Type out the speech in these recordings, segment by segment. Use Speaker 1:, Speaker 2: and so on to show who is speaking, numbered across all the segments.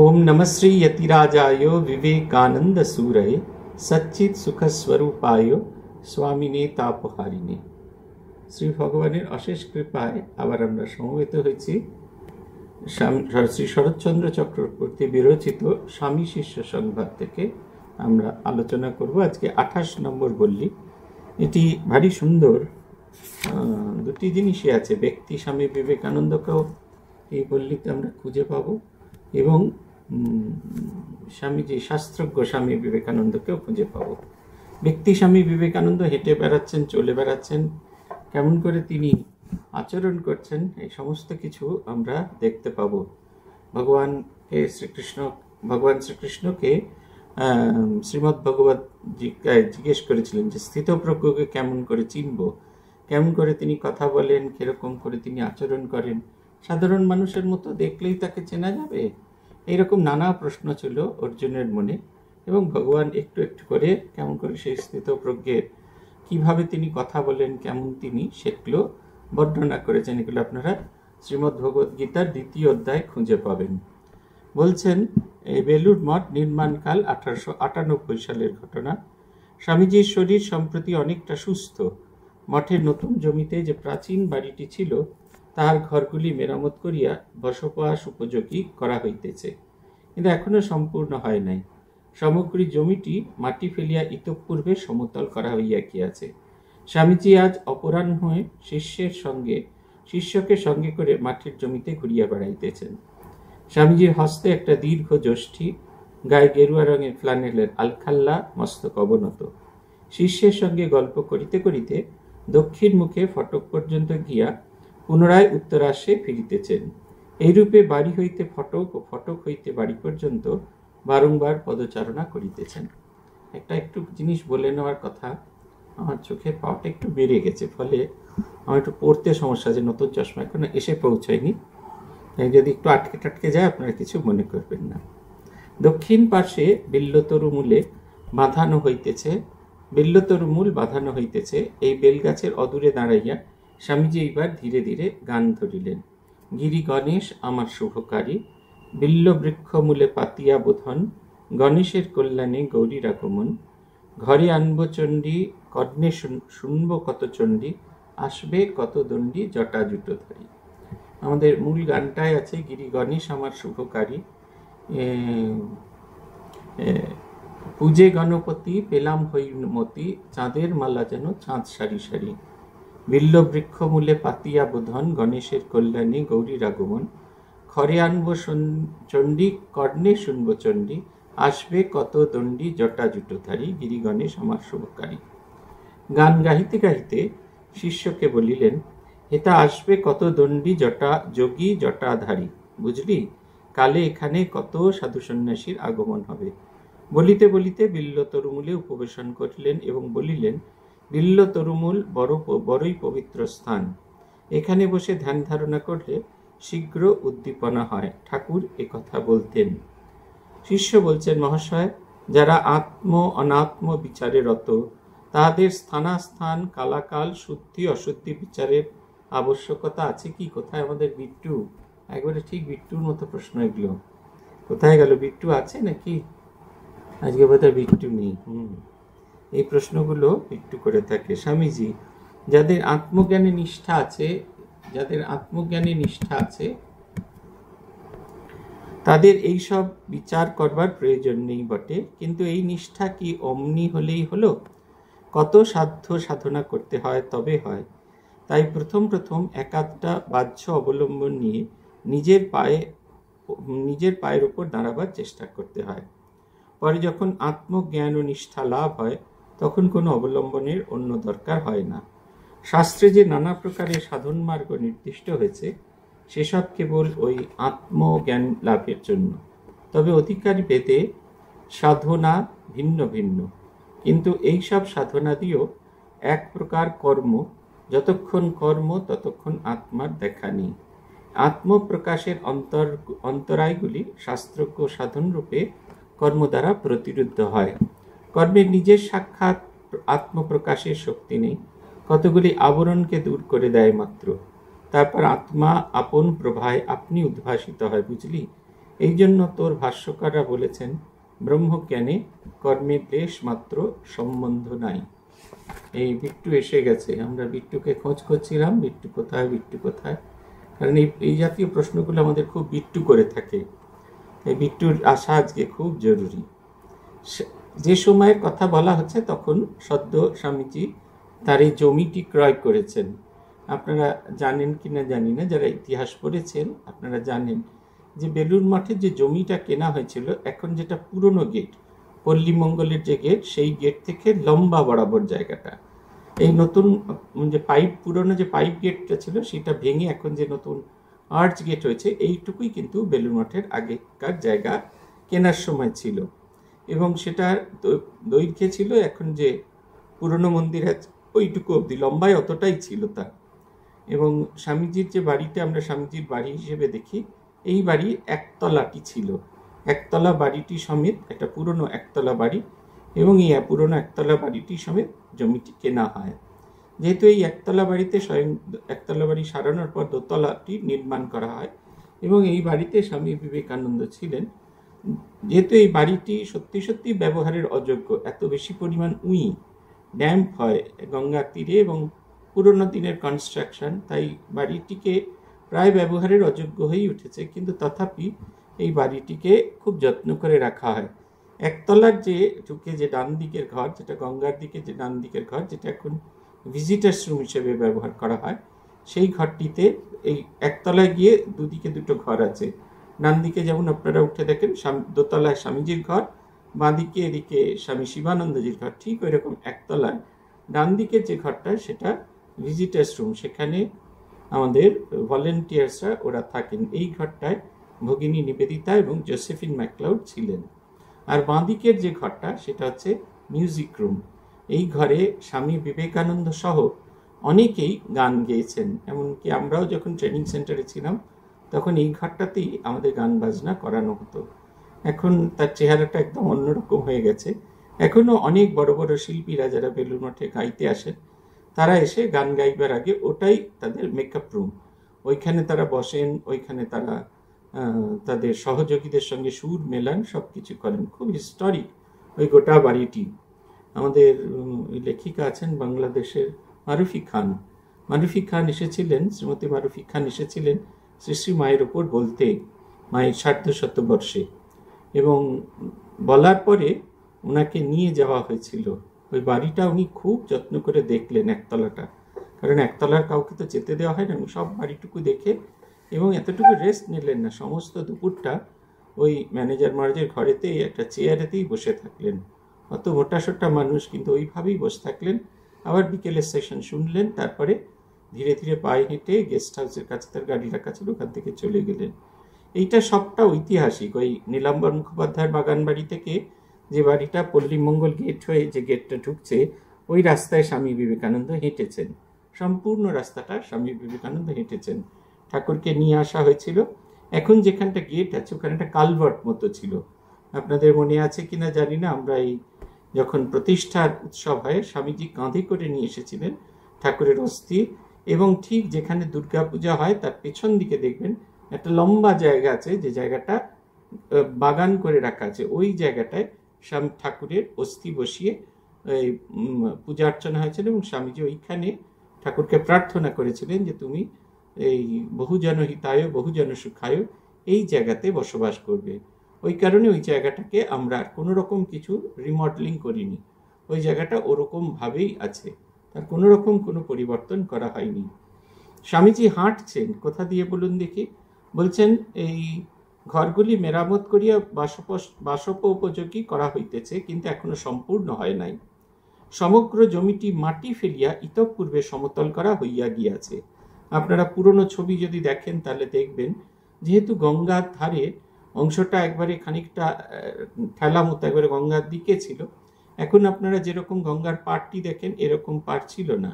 Speaker 1: ओम नमः श्री यतिराजाय विवेकानंद सूरय सच्चित सुख স্বামী স্বামিনে তাপহারিণী শ্রী ভগবানের অশেষ কৃপায় আবার আমরা সমবেত হয়েছি শ্রী শরৎচন্দ্র চক্রবর্তী বিরচিত স্বামী শিষ্য সংবাদ থেকে আমরা আলোচনা করব আজকে আঠাশ নম্বর বললি এটি ভারী সুন্দর দুটি জিনিসই আছে ব্যক্তি স্বামী বিবেকানন্দকেও এই বললিতে আমরা খুঁজে পাবো এবং স্বামীজি শাস্ত্রজ্ঞ স্বামী বিবেকানন্দকেও খুঁজে পাব ব্যক্তি স্বামী বিবেকানন্দ হেঁটে বেড়াচ্ছেন চলে বেড়াচ্ছেন কেমন করে তিনি আচরণ করছেন এই সমস্ত কিছু আমরা দেখতে পাব ভগবানকে শ্রীকৃষ্ণ ভগবান শ্রীকৃষ্ণকে শ্রীমৎ ভগবত জিজ্ঞেস করেছিলেন যে স্থিতপ্রজ্ঞকে কেমন করে চিনব কেমন করে তিনি কথা বলেন কীরকম করে তিনি আচরণ করেন সাধারণ মানুষের মতো দেখলেই তাকে চেনা যাবে এইরকম নানা প্রশ্ন ছিল অর্জুনের মনে এবং ভগবান একটু একটু করে কেমন করে সেই স্থিত প্রজ্ঞের কীভাবে তিনি কথা বলেন কেমন তিনি সেগুলো বর্ণনা করেছেন এগুলো আপনারা শ্রীমদ্ গীতার দ্বিতীয় অধ্যায় খুঁজে পাবেন বলছেন এই বেলুর মঠ নির্মাণকাল আঠারোশো আটানব্বই সালের ঘটনা স্বামীজির শরীর সম্প্রতি অনেকটা সুস্থ মঠের নতুন জমিতে যে প্রাচীন বাড়িটি ছিল তাহার ঘরগুলি মেরামত করিয়া বসবাস উপযোগী করা হইতেছে কিন্তু এখনও সম্পূর্ণ হয় নাই সমগ্র জমিটি মাটি ফেলিয়া ইতপূর্বে সমতল করা হইয়া গিয়াছে স্বামীজি আজ হয়ে শিষ্যের সঙ্গে শিষ্যকে সঙ্গে করে মাঠের জমিতে ঘুরিয়া বেড়াইতেছেন স্বামীজির হস্তে একটা দীর্ঘ যষ্ঠী গায়ে গেরুয়া রঙের ফ্লানেলের আলখাল্লা মস্তক অবনত শিষ্যের সঙ্গে গল্প করিতে করিতে দক্ষিণ মুখে ফটক পর্যন্ত গিয়া পুনরায় উত্তরাশে ফিরিতেছেন এইরূপে বাড়ি হইতে ফটক ও ফটক হইতে বাড়ি পর্যন্ত বারংবার পদচারণা করিতেছেন একটা একটু জিনিস বলে নেওয়ার কথা আমার চোখের পাওয়াটা একটু বেড়ে গেছে ফলে আমার একটু পড়তে সমস্যা যে নতুন চশমা এখন এসে পৌঁছায়নি তাই যদি একটু আটকে টাটকে যায় আপনারা কিছু মনে করবেন না দক্ষিণ পাশে বিল্লতরু মূলে বাঁধানো হইতেছে বিল্লতরু মূল বাঁধানো হইতেছে এই বেলগাছের অদূরে দাঁড়াইয়া স্বামীজি এইবার ধীরে ধীরে গান ধরিলেন গিরি গণেশ আমার শুভকারী মূলে পাতিয়া বোধন গণেশের কল্যাণে গৌরীর আগমন ঘরে আনব চণ্ডী কর্ণে শুনব কত চণ্ডী আসবে কত দণ্ডী জটা জুটো ধরি আমাদের মূল গানটাই আছে গিরি গণেশ আমার শুভকারী পূজে গণপতি পেলাম হই মতি চাঁদের মালা যেন চাঁদ সারি সারি মূলে পাতিয়া বোধন গণেশের কল্যাণে গৌরীর আগমন খরে আনব চণ্ডী কর্ণে শুনব চণ্ডী আসবে কত দণ্ডী জটা জুটোধারী গিরি গণেশ আমার শুভকারী গান গাহিতে গাহিতে শিষ্যকে বলিলেন হেতা আসবে কত দণ্ডী জটা যোগী জটাধারী বুঝলি কালে এখানে কত সাধু সন্ন্যাসীর আগমন হবে বলিতে বলিতে বিল্ল তরুমূলে উপবেশন করিলেন এবং বলিলেন নীল্য তরুমূল বড় বড়ই পবিত্র স্থান এখানে বসে ধ্যান ধারণা করলে শীঘ্র উদ্দীপনা হয় ঠাকুর কথা বলতেন শিষ্য বলছেন মহাশয় যারা আত্ম অনাত্ম বিচারে রত তাদের স্থানাস্থান কালাকাল শুদ্ধি অশুদ্ধি বিচারের আবশ্যকতা আছে কি কোথায় আমাদের বিট্টু একবারে ঠিক বিট্টুর মতো প্রশ্ন এগুলো কোথায় গেল বিট্টু আছে নাকি আজকে বোধহয় বিট্টু নেই হুম এই প্রশ্নগুলো একটু করে থাকে স্বামীজি যাদের আত্মজ্ঞানে নিষ্ঠা আছে যাদের আত্মজ্ঞানে নিষ্ঠা আছে তাদের এই সব বিচার করবার প্রয়োজন নেই বটে কিন্তু এই নিষ্ঠা কি অমনি হলেই হলো কত সাধ্য সাধনা করতে হয় তবে হয় তাই প্রথম প্রথম একাধটা বাহ্য অবলম্বন নিয়ে নিজের পায়ে নিজের পায়ের উপর দাঁড়াবার চেষ্টা করতে হয় পরে যখন আত্মজ্ঞান ও নিষ্ঠা লাভ হয় তখন কোনো অবলম্বনের অন্য দরকার হয় না শাস্ত্রে যে নানা প্রকারের সাধন মার্গ নির্দিষ্ট হয়েছে সেসব কেবল ওই আত্মজ্ঞান লাভের জন্য তবে অধিকারী পেতে সাধনা ভিন্ন ভিন্ন কিন্তু এইসব দিয়েও এক প্রকার কর্ম যতক্ষণ কর্ম ততক্ষণ আত্মার দেখা নেই আত্মপ্রকাশের অন্তর অন্তরায়গুলি শাস্ত্রজ্ঞ সাধনরূপে কর্ম দ্বারা প্রতিরুদ্ধ হয় কর্মের নিজের সাক্ষাৎ আত্মপ্রকাশের শক্তি নেই কতগুলি আবরণকে দূর করে দেয় মাত্র তারপর আত্মা আপন প্রভায় আপনি উদ্ভাসিত হয় বুঝলি এই জন্য তোর ভাষ্যকাররা বলেছেন ব্রহ্মজ্ঞানে কর্মে দেশ মাত্র সম্বন্ধ নাই এই বিট্টু এসে গেছে আমরা বিট্টুকে খোঁজ করছিলাম বিট্টু কোথায় বিট্টু কোথায় কারণ এই এই জাতীয় প্রশ্নগুলো আমাদের খুব বিট্টু করে থাকে এই বিট্টুর আশা আজকে খুব জরুরি যে সময়ের কথা বলা হচ্ছে তখন সদ্য স্বামীজি তার এই জমিটি ক্রয় করেছেন আপনারা জানেন কি না জানি না যারা ইতিহাস পড়েছেন আপনারা জানেন যে বেলুর মঠে যে জমিটা কেনা হয়েছিল এখন যেটা পুরনো গেট পল্লীমঙ্গলের যে গেট সেই গেট থেকে লম্বা বরাবর জায়গাটা এই নতুন যে পাইপ পুরনো যে পাইপ গেটটা ছিল সেটা ভেঙে এখন যে নতুন আর্চ গেট হয়েছে এইটুকুই কিন্তু বেলুর মঠের আগেকার জায়গা কেনার সময় ছিল এবং সেটার দৈর্ঘ্যে ছিল এখন যে পুরনো মন্দির আছে ওইটুকু অবধি লম্বায় অতটাই ছিল তা এবং স্বামীজির যে বাড়িটা আমরা স্বামীজির বাড়ি হিসেবে দেখি এই বাড়ি একতলাটি ছিল একতলা বাড়িটি সমেত একটা পুরনো একতলা বাড়ি এবং এই পুরনো একতলা বাড়িটি সমেত জমিটি কেনা হয় যেহেতু এই একতলা বাড়িতে স্বয়ং একতলা বাড়ি সারানোর পর দোতলাটি নির্মাণ করা হয় এবং এই বাড়িতে স্বামী বিবেকানন্দ ছিলেন যেহেতু এই বাড়িটি সত্যি সত্যি ব্যবহারের অযোগ্য এত বেশি পরিমাণ উই ড্যাম্প হয় গঙ্গার তীরে এবং পুরনো দিনের কনস্ট্রাকশন তাই বাড়িটিকে প্রায় ব্যবহারের অযোগ্য হয়েই উঠেছে কিন্তু তথাপি এই বাড়িটিকে খুব যত্ন করে রাখা হয় একতলার যে ঢুকে যে ডান দিকের ঘর যেটা গঙ্গার দিকে যে ডান দিকের ঘর যেটা এখন ভিজিটার্স রুম হিসেবে ব্যবহার করা হয় সেই ঘরটিতে এই একতলায় গিয়ে দুদিকে দুটো ঘর আছে ডান দিকে যেমন আপনারা উঠে দেখেন দোতলায় স্বামীজির ঘর বাঁ দিকে এদিকে স্বামী শিবানন্দজির ঘর ঠিক ওই রকম একতলায় ডান দিকে যে ঘরটা সেটা ভিজিটার্স রুম সেখানে আমাদের ভলেন্টিয়ার্সরা ওরা থাকেন এই ঘরটায় ভগিনী নিবেদিতা এবং জোসেফিন ম্যাকলাউড ছিলেন আর বাঁদিকের যে ঘরটা সেটা হচ্ছে মিউজিক রুম এই ঘরে স্বামী বিবেকানন্দ সহ অনেকেই গান গেয়েছেন এমনকি আমরাও যখন ট্রেনিং সেন্টারে ছিলাম তখন এই ঘরটাতেই আমাদের গান বাজনা করানো হতো এখন তার চেহারাটা একদম অন্যরকম হয়ে গেছে এখনও অনেক বড় বড় শিল্পীরা যারা বেলুর মঠে গাইতে আসেন তারা এসে গান গাইবার আগে ওটাই তাদের মেকআপ রুম ওইখানে তারা বসেন ওইখানে তারা তাদের সহযোগীদের সঙ্গে সুর মেলান সব কিছু করেন খুব হিস্টোরিক ওই গোটা বাড়িটি আমাদের লেখিকা আছেন বাংলাদেশের মারুফি খান মারুফি খান এসেছিলেন শ্রীমতী মারুফি খান এসেছিলেন শ্রী মায়ের উপর বলতে মায়ের সার্ধ শতবর্ষে এবং বলার পরে ওনাকে নিয়ে যাওয়া হয়েছিল ওই বাড়িটা উনি খুব যত্ন করে দেখলেন একতলাটা কারণ একতলার কাউকে তো যেতে দেওয়া হয় না উনি সব বাড়িটুকু দেখে এবং এতটুকু রেস্ট নিলেন না সমস্ত দুপুরটা ওই ম্যানেজার মার্জের ঘরেতেই একটা চেয়ারেতেই বসে থাকলেন অত মোটাসোটা মানুষ কিন্তু ওইভাবেই বসে থাকলেন আবার বিকেলের সেশন শুনলেন তারপরে ধীরে ধীরে পায়ে হেঁটে গেস্ট হাউসের কাছে তার গাড়ি রাখা ছিল ওখান থেকে চলে গেলেন এইটা সবটা ঐতিহাসিক ওই নীলাম্বর মুখোপাধ্যায়ের বাগান বাড়ি থেকে যে বাড়িটা পল্লীমঙ্গল গেট হয়ে যে গেটটা ঢুকছে ওই রাস্তায় স্বামী বিবেকানন্দ হেঁটেছেন সম্পূর্ণ রাস্তাটা স্বামী বিবেকানন্দ হেঁটেছেন ঠাকুরকে নিয়ে আসা হয়েছিল এখন যেখানটা গেট আছে ওখানে একটা কালভার্ট মতো ছিল আপনাদের মনে আছে কিনা জানি না আমরা এই যখন প্রতিষ্ঠার উৎসব হয় স্বামীজি কাঁধে করে নিয়ে এসেছিলেন ঠাকুরের অস্থি এবং ঠিক যেখানে দুর্গাপূজা হয় তার পেছন দিকে দেখবেন একটা লম্বা জায়গা আছে যে জায়গাটা বাগান করে রাখা আছে ওই জায়গাটায় স্বামী ঠাকুরের অস্থি বসিয়ে পূজা অর্চনা হয়েছিল এবং স্বামীজি ওইখানে ঠাকুরকে প্রার্থনা করেছিলেন যে তুমি এই বহুজন হিতায় বহুজন সুখায় এই জায়গাতে বসবাস করবে ওই কারণে ওই জায়গাটাকে আমরা কোনো রকম কিছু রিমডেলিং করিনি ওই জায়গাটা ওরকমভাবেই আছে তার কোনো রকম কোনো পরিবর্তন করা হয়নি স্বামীজি হাঁটছেন কোথা দিয়ে বলুন দেখি বলছেন এই ঘরগুলি মেরামত করিয়া বাসপ উপযোগী করা হইতেছে কিন্তু এখনো সম্পূর্ণ হয় নাই সমগ্র জমিটি মাটি ফেলিয়া ইতপূর্বে সমতল করা হইয়া গিয়াছে আপনারা পুরনো ছবি যদি দেখেন তাহলে দেখবেন যেহেতু গঙ্গার ধারে অংশটা একবারে খানিকটা ঠেলা মতো একবারে গঙ্গার দিকে ছিল এখন আপনারা যেরকম গঙ্গার পাড়টি দেখেন এরকম পাড় ছিল না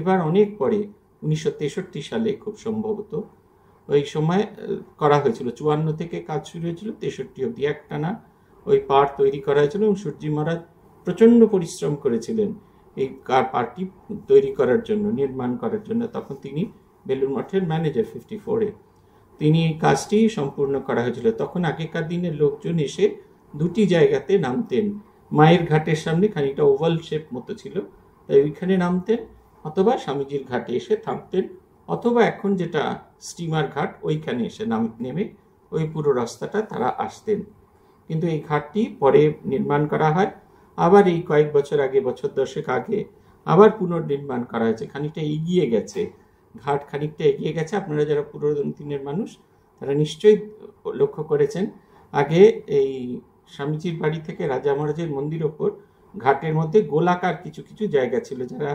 Speaker 1: এবার অনেক পরে উনিশশো তেষট্টি সালে খুব সম্ভবত ওই সময় করা হয়েছিল চুয়ান্ন থেকে কাজ শুরু হয়েছিল তেষট্টি অব্দি একটানা ওই পাড় তৈরি করা হয়েছিল এবং সূর্যি মহারাজ প্রচণ্ড পরিশ্রম করেছিলেন এই পার্টি তৈরি করার জন্য নির্মাণ করার জন্য তখন তিনি বেলুর মঠের ম্যানেজার ফিফটি ফোরে তিনি এই কাজটি সম্পূর্ণ করা হয়েছিল তখন আগেকার দিনের লোকজন এসে দুটি জায়গাতে নামতেন মায়ের ঘাটের সামনে খানিকটা ওভাল শেপ মতো ছিল তাই ওইখানে নামতেন অথবা স্বামীজির ঘাটে এসে থামতেন অথবা এখন যেটা স্টিমার ঘাট ওইখানে এসে নাম নেমে ওই পুরো রাস্তাটা তারা আসতেন কিন্তু এই ঘাটটি পরে নির্মাণ করা হয় আবার এই কয়েক বছর আগে বছর দশেক আগে আবার পুনর্নির্মাণ করা হয়েছে খানিকটা এগিয়ে গেছে ঘাট খানিকটা এগিয়ে গেছে আপনারা যারা পুরোদিনের দিনের মানুষ তারা নিশ্চয়ই লক্ষ্য করেছেন আগে এই স্বামীজির বাড়ি থেকে রাজা মহারাজের মন্দির ওপর ঘাটের মধ্যে গোলাকার কিছু কিছু জায়গা ছিল যারা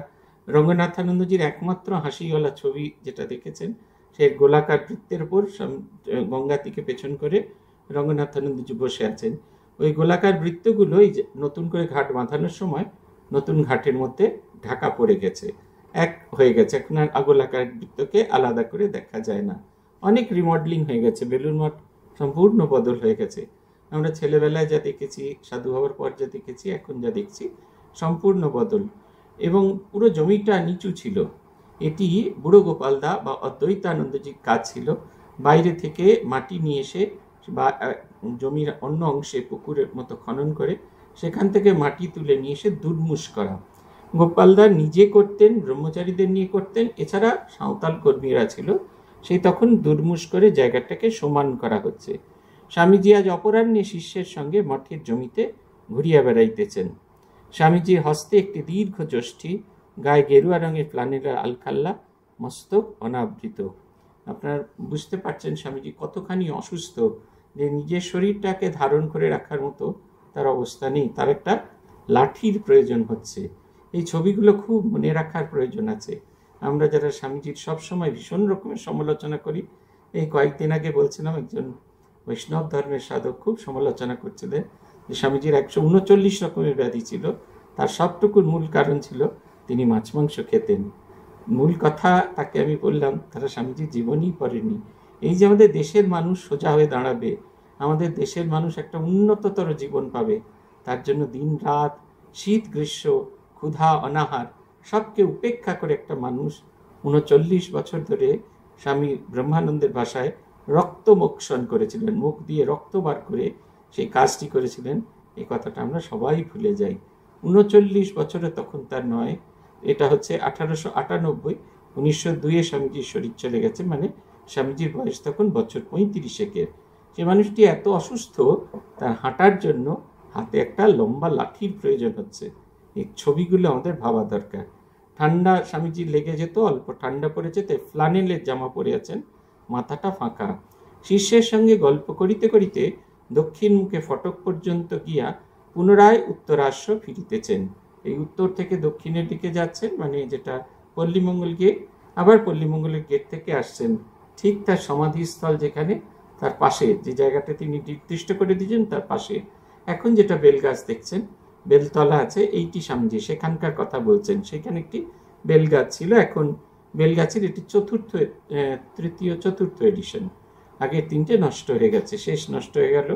Speaker 1: রঙ্গনাথানন্দজির একমাত্র হাসিওয়ালা ছবি যেটা দেখেছেন সেই গোলাকার বৃত্তের ওপর গঙ্গাতিকে পেছন করে রঙ্গনাথানন্দজি বসে আছেন ওই গোলাকার বৃত্তগুলো এই নতুন করে ঘাট বাঁধানোর সময় নতুন ঘাটের মধ্যে ঢাকা পড়ে গেছে এক হয়ে গেছে এখন আর গোলাকার বৃত্তকে আলাদা করে দেখা যায় না অনেক রিমডেলিং হয়ে গেছে বেলুর মঠ সম্পূর্ণ বদল হয়ে গেছে আমরা ছেলেবেলায় যা দেখেছি সাধু হওয়ার পর যা দেখেছি এখন যা দেখছি সম্পূর্ণ বদল এবং পুরো জমিটা নিচু ছিল এটি বুড়ো গোপালদা বা অদ্বৈতানন্দজির কাজ ছিল বাইরে থেকে মাটি নিয়ে এসে বা জমির অন্য অংশে পুকুরের মতো খনন করে সেখান থেকে মাটি তুলে নিয়ে এসে দুর্মুষ করা গোপালদা নিজে করতেন ব্রহ্মচারীদের নিয়ে করতেন এছাড়া সাঁওতাল কর্মীরা ছিল সেই তখন দুর্মুষ করে জায়গাটাকে সমান করা হচ্ছে স্বামীজি আজ অপরাহ্নে শিষ্যের সঙ্গে মঠের জমিতে ঘুরিয়া বেড়াইতেছেন স্বামীজির হস্তে একটি দীর্ঘ যষ্ঠি গায়ে গেরুয়া রঙের প্লানেরা আলখাল্লা মস্তক অনাবৃত আপনার বুঝতে পারছেন স্বামীজি কতখানি অসুস্থ যে নিজের শরীরটাকে ধারণ করে রাখার মতো তার অবস্থা নেই তার একটা লাঠির প্রয়োজন হচ্ছে এই ছবিগুলো খুব মনে রাখার প্রয়োজন আছে আমরা যারা স্বামীজির সবসময় ভীষণ রকমের সমালোচনা করি এই কয়েকদিন আগে বলছিলাম একজন বৈষ্ণব ধর্মের সাধক খুব সমালোচনা করছিলেন যে স্বামীজির একশো উনচল্লিশ রকমের ব্যাধি ছিল তার সবটুকুর মূল কারণ ছিল তিনি মাছ মাংস খেতেন মূল কথা তাকে আমি বললাম তারা স্বামীজির জীবনই করেনি এই যে আমাদের দেশের মানুষ সোজা হয়ে দাঁড়াবে আমাদের দেশের মানুষ একটা উন্নততর জীবন পাবে তার জন্য দিন রাত শীত গ্রীষ্ম ক্ষুধা অনাহার সবকে উপেক্ষা করে একটা মানুষ উনচল্লিশ বছর ধরে স্বামী ব্রহ্মানন্দের ভাষায় রক্তমোক্ষণ করেছিলেন মুখ দিয়ে রক্ত বার করে সেই কাজটি করেছিলেন এই কথাটা আমরা সবাই ভুলে যাই উনচল্লিশ বছরে তখন তার নয় এটা হচ্ছে আঠারোশো আটানব্বই উনিশশো দুইয়ে স্বামীজির শরীর চলে গেছে মানে স্বামীজির বয়স তখন বছর পঁয়ত্রিশে কে সে মানুষটি এত অসুস্থ তার হাঁটার জন্য হাতে একটা লম্বা লাঠির প্রয়োজন হচ্ছে এই ছবিগুলো আমাদের ভাবা দরকার ঠান্ডা স্বামীজির লেগে যেত অল্প ঠান্ডা পড়েছে তাই ফ্লানেলের জামা পরে আছেন মাথাটা ফাঁকা শিষ্যের সঙ্গে গল্প করিতে করিতে দক্ষিণ মুখে ফটক পর্যন্ত গিয়া পুনরায় উত্তরাশ্র ফিরিতেছেন এই উত্তর থেকে দক্ষিণের দিকে যাচ্ছেন মানে যেটা পল্লীমঙ্গল গেট আবার পল্লীমঙ্গলের গেট থেকে আসছেন ঠিক তার সমাধিস্থল যেখানে তার পাশে যে জায়গাটা তিনি নির্দিষ্ট করে দিয়েছেন তার পাশে এখন যেটা বেলগাছ দেখছেন বেলতলা আছে এইটি স্বামীজি সেখানকার কথা বলছেন সেখানে একটি বেলগাছ ছিল এখন বেলগাছির এটি চতুর্থ তৃতীয় চতুর্থ এডিশন আগে তিনটে নষ্ট হয়ে গেছে শেষ নষ্ট হয়ে গেল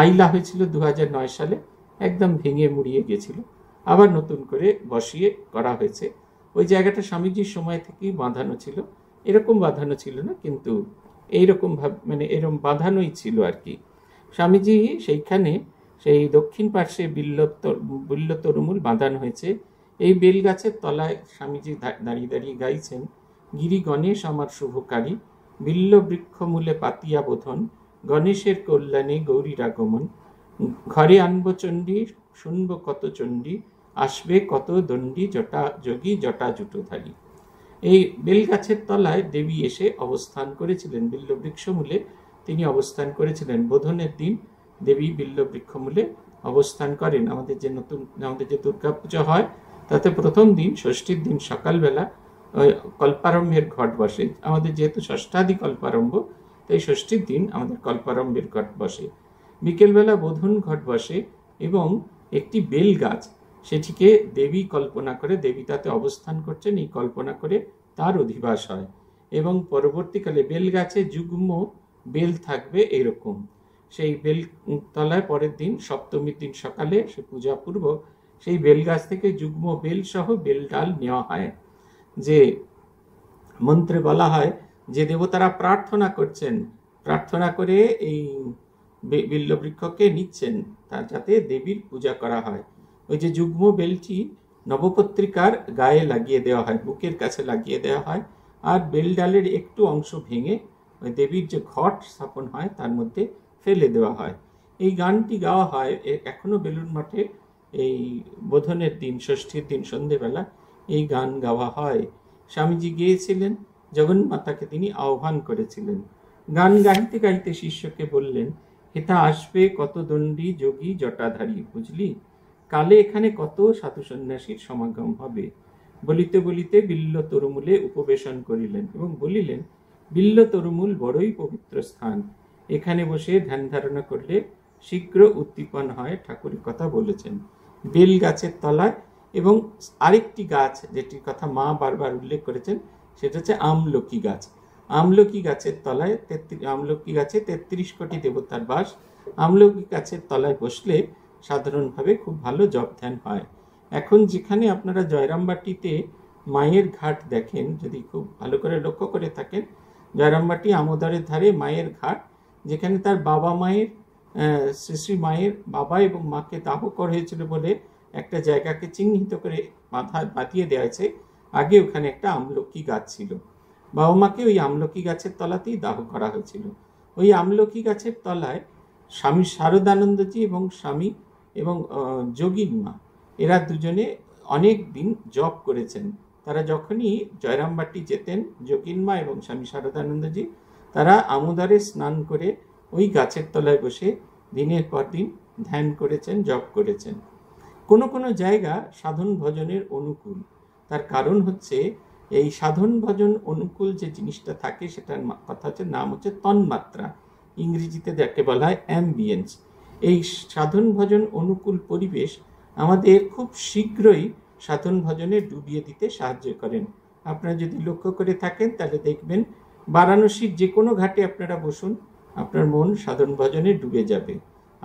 Speaker 1: আইলা হয়েছিল দু সালে একদম ভেঙে মুড়িয়ে গেছিল আবার নতুন করে বসিয়ে করা হয়েছে ওই জায়গাটা স্বামীজির সময় থেকেই বাঁধানো ছিল এরকম বাঁধানো ছিল না কিন্তু এইরকম ভাব মানে এরকম বাঁধানোই ছিল আর কি স্বামীজি সেইখানে সেই দক্ষিণ পার্শ্বে বিল্ল বিল্ল তরমুল বাঁধানো হয়েছে এই বেলগাছের তলায় স্বামীজি দাঁড়িয়ে দাঁড়িয়ে গাইছেন গিরি গণেশ আমার শুভকারী বৃক্ষমূলে পাতিয়া বোধন গণেশের কল্যাণে গৌরীর আগমন ঘরে আনব চণ্ডী শুনব কত চণ্ডী আসবে কত দণ্ডী জটা যোগী জটা জুটোধারী এই বেলগাছের তলায় দেবী এসে অবস্থান করেছিলেন বিল্লবৃক্ষমূলে তিনি অবস্থান করেছিলেন বোধনের দিন দেবী বিল্লবৃক্ষমূলে অবস্থান করেন আমাদের যে নতুন আমাদের যে পুজো হয় তাতে প্রথম দিন ষষ্ঠীর দিন সকালবেলা কল্পারম্ভের ঘট বসে আমাদের যেহেতু ষষ্ঠাদি কল্পারম্ভ তাই ষষ্ঠীর দিন আমাদের কল্পারম্ভের ঘট বসে বিকেলবেলা বোধন ঘট বসে এবং একটি বেল গাছ সেটিকে দেবী কল্পনা করে দেবী তাতে অবস্থান করছেন এই কল্পনা করে তার অধিবাস হয় এবং পরবর্তীকালে বেল গাছে যুগ্ম বেল থাকবে এরকম সেই বেল তলায় পরের দিন সপ্তমীর দিন সকালে সে পূর্ব সেই বেল গাছ থেকে যুগ্ম বেল সহ বেল ডাল নেওয়া হয় যে মন্ত্রে বলা হয় যে দেবতারা প্রার্থনা করছেন প্রার্থনা করে এই বিল্লবৃক্ষকে নিচ্ছেন তার যাতে দেবীর পূজা করা হয় ওই যে যুগ্ম বেলটি নবপত্রিকার গায়ে লাগিয়ে দেওয়া হয় বুকের কাছে লাগিয়ে দেওয়া হয় আর বেল ডালের একটু অংশ ভেঙে ওই দেবীর যে ঘট স্থাপন হয় তার মধ্যে ফেলে দেওয়া হয় এই গানটি গাওয়া হয় এখনও বেলুন মাঠে এই বোধনের দিন ষষ্ঠীর দিন সন্ধেবেলা এই গান গাওয়া হয় স্বামীজি গিয়েছিলেন জগন্মাতাকে তিনি আহ্বান করেছিলেন গান গাইতে গাইতে শিষ্যকে বললেন হেথা আসবে কত দণ্ডী যোগী জটাধারী বুঝলি কালে এখানে কত সাধু সন্ন্যাসীর সমাগম হবে বলিতে বলিতে বিল্ল তরুমূলে উপবেশন করিলেন এবং বলিলেন বিল্ল তরুমূল বড়ই পবিত্র স্থান এখানে বসে ধ্যান ধারণা করলে শীঘ্র উদ্দীপন হয় ঠাকুরের কথা বলেছেন বেল গাছের তলায় এবং আরেকটি গাছ যেটির কথা মা বারবার উল্লেখ করেছেন সেটা হচ্ছে আমলকি গাছ আমলকি গাছের তলায় তেত্রিশ আমলকি গাছে তেত্রিশ কোটি দেবতার বাস আমলকি গাছের তলায় বসলে সাধারণভাবে খুব ভালো জব ধ্যান হয় এখন যেখানে আপনারা জয়রামবাটিতে মায়ের ঘাট দেখেন যদি খুব ভালো করে লক্ষ্য করে থাকেন জয়রামবাটি আমোদারের ধারে মায়ের ঘাট যেখানে তার বাবা মায়ের শ্রী মায়ের বাবা এবং মাকে দাহ করা হয়েছিল বলে একটা জায়গাকে চিহ্নিত করে বাধা বাতিয়ে দেওয়া হয়েছে আগে ওখানে একটা আমলকি গাছ ছিল বাবা মাকে ওই আমলকি গাছের তলাতেই দাহ করা হয়েছিল ওই আমলকি গাছের তলায় স্বামী শারদানন্দজি এবং স্বামী এবং মা এরা দুজনে অনেক দিন জব করেছেন তারা যখনই জয়রামবাটি যেতেন যোগীনমা এবং স্বামী শারদানন্দজি তারা আমোদারে স্নান করে ওই গাছের তলায় বসে দিনের পর দিন ধ্যান করেছেন জপ করেছেন কোনো কোনো জায়গা সাধন ভজনের অনুকূল তার কারণ হচ্ছে এই সাধন ভজন অনুকূল যে জিনিসটা থাকে সেটার কথা হচ্ছে নাম হচ্ছে তন্মাত্রা ইংরেজিতে দেখে বলা হয় অ্যাম্বিয়েন্স এই সাধন ভজন অনুকূল পরিবেশ আমাদের খুব শীঘ্রই সাধন ভজনে ডুবিয়ে দিতে সাহায্য করেন আপনারা যদি লক্ষ্য করে থাকেন তাহলে দেখবেন বারাণসীর যে কোনো ঘাটে আপনারা বসুন আপনার মন সাধন ভজনে ডুবে যাবে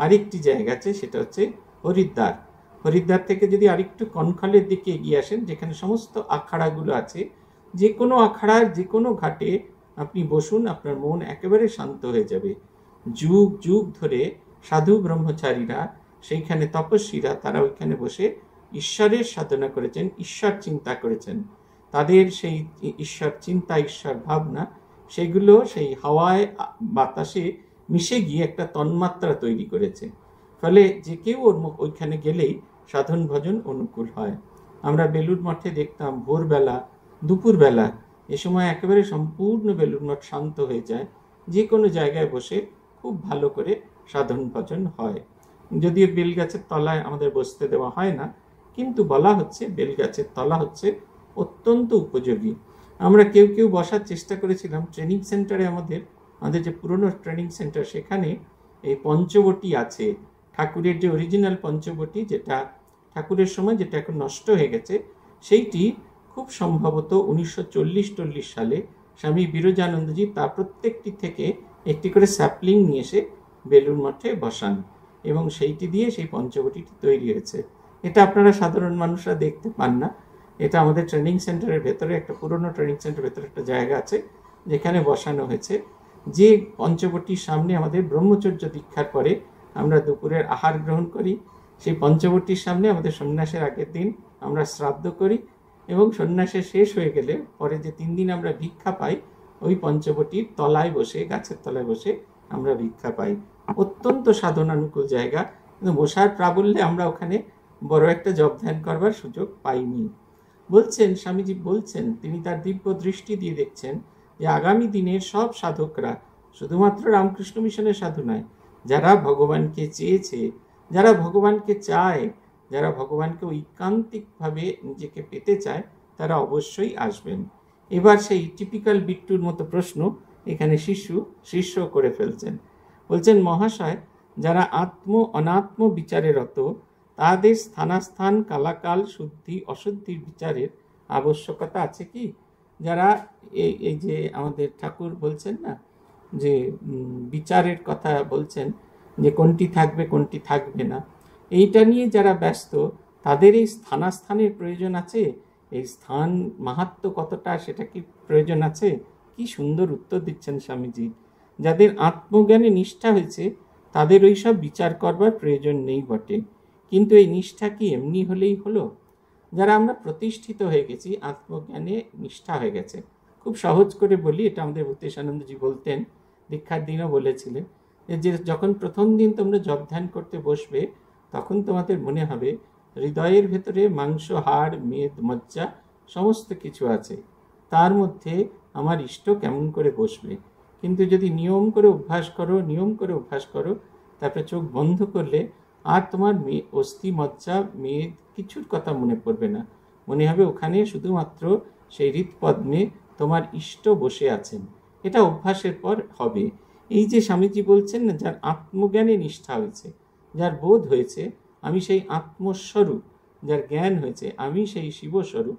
Speaker 1: আরেকটি জায়গা আছে সেটা হচ্ছে হরিদ্বার হরিদ্বার থেকে যদি আরেকটু কনখালের দিকে এগিয়ে আসেন যেখানে সমস্ত আখাড়াগুলো আছে যে কোনো আখাড়ার যে কোনো ঘাটে আপনি বসুন আপনার মন একেবারে শান্ত হয়ে যাবে যুগ যুগ ধরে সাধু ব্রহ্মচারীরা সেইখানে তপস্বীরা তারা ওইখানে বসে ঈশ্বরের সাধনা করেছেন ঈশ্বর চিন্তা করেছেন তাদের সেই ঈশ্বর চিন্তা ঈশ্বর ভাবনা সেগুলো সেই হাওয়ায় বাতাসে মিশে গিয়ে একটা তন্মাত্রা তৈরি করেছে ফলে যে কেউ ওর ওইখানে গেলেই সাধন ভজন অনুকূল হয় আমরা বেলুর মঠে দেখতাম ভোরবেলা দুপুরবেলা এ সময় একেবারে সম্পূর্ণ বেলুর মঠ শান্ত হয়ে যায় যে কোনো জায়গায় বসে খুব ভালো করে সাধন ভজন হয় যদিও বেলগাছের তলায় আমাদের বসতে দেওয়া হয় না কিন্তু বলা হচ্ছে বেলগাছের তলা হচ্ছে অত্যন্ত উপযোগী আমরা কেউ কেউ বসার চেষ্টা করেছিলাম ট্রেনিং সেন্টারে আমাদের আমাদের যে পুরনো ট্রেনিং সেন্টার সেখানে এই পঞ্চবটি আছে ঠাকুরের যে অরিজিনাল পঞ্চবটি যেটা ঠাকুরের সময় যেটা এখন নষ্ট হয়ে গেছে সেইটি খুব সম্ভবত উনিশশো চল্লিশ টল্লিশ সালে স্বামী বিরোজানন্দজি তা প্রত্যেকটি থেকে একটি করে স্যাপলিং নিয়ে এসে বেলুর মঠে বসান এবং সেইটি দিয়ে সেই পঞ্চবটিটি তৈরি হয়েছে এটা আপনারা সাধারণ মানুষরা দেখতে পান না এটা আমাদের ট্রেনিং সেন্টারের ভেতরে একটা পুরনো ট্রেনিং সেন্টারের ভেতরে একটা জায়গা আছে যেখানে বসানো হয়েছে যে পঞ্চবটির সামনে আমাদের ব্রহ্মচর্য দীক্ষার পরে আমরা দুপুরের আহার গ্রহণ করি সেই পঞ্চবটির সামনে আমাদের সন্ন্যাসের আগের দিন আমরা শ্রাদ্ধ করি এবং সন্ন্যাসের শেষ হয়ে গেলে পরে যে তিন দিন আমরা ভিক্ষা পাই ওই পঞ্চবটির তলায় বসে গাছের তলায় বসে আমরা ভিক্ষা পাই অত্যন্ত সাধনানুকূল জায়গা কিন্তু বসার প্রাবল্যে আমরা ওখানে বড় একটা জব ধ্যান করবার সুযোগ পাইনি বলছেন স্বামীজি বলছেন তিনি তার দিব্য দৃষ্টি দিয়ে দেখছেন যে আগামী দিনের সব সাধকরা শুধুমাত্র রামকৃষ্ণ মিশনের সাধু নয় যারা ভগবানকে চেয়েছে যারা ভগবানকে চায় যারা ভগবানকে ঐকান্তিকভাবে নিজেকে পেতে চায় তারা অবশ্যই আসবেন এবার সেই টিপিক্যাল বিট্টুর মতো প্রশ্ন এখানে শিশু শিষ্য করে ফেলছেন বলছেন মহাশয় যারা আত্ম অনাত্ম বিচারে রত তাদের স্থানাস্থান কালাকাল শুদ্ধি অশুদ্ধির বিচারের আবশ্যকতা আছে কি যারা এই এই যে আমাদের ঠাকুর বলছেন না যে বিচারের কথা বলছেন যে কোনটি থাকবে কোনটি থাকবে না এইটা নিয়ে যারা ব্যস্ত তাদের এই স্থানাস্থানের প্রয়োজন আছে এই স্থান মাহাত্ম কতটা সেটা কি প্রয়োজন আছে কি সুন্দর উত্তর দিচ্ছেন স্বামীজি যাদের আত্মজ্ঞানে নিষ্ঠা হয়েছে তাদের ওই সব বিচার করবার প্রয়োজন নেই বটে কিন্তু এই নিষ্ঠা কি এমনি হলেই হলো যারা আমরা প্রতিষ্ঠিত হয়ে গেছি আত্মজ্ঞানে নিষ্ঠা হয়ে গেছে খুব সহজ করে বলি এটা আমাদের ভূতেশানন্দজি বলতেন দীক্ষার দিনও বলেছিলেন যে যখন প্রথম দিন তোমরা জব ধ্যান করতে বসবে তখন তোমাদের মনে হবে হৃদয়ের ভেতরে মাংস হাড় মেদ মজ্জা সমস্ত কিছু আছে তার মধ্যে আমার ইষ্ট কেমন করে বসবে কিন্তু যদি নিয়ম করে অভ্যাস করো নিয়ম করে অভ্যাস করো তারপরে চোখ বন্ধ করলে আর তোমার মেয়ে অস্থি মজ্জা মেয়ে কিছুর কথা মনে পড়বে না মনে হবে ওখানে শুধুমাত্র সেই হৃৎপদ্মে তোমার ইষ্ট বসে আছেন এটা অভ্যাসের পর হবে এই যে স্বামীজি বলছেন না যার আত্মজ্ঞানে নিষ্ঠা হয়েছে যার বোধ হয়েছে আমি সেই আত্মস্বরূপ যার জ্ঞান হয়েছে আমি সেই শিবস্বরূপ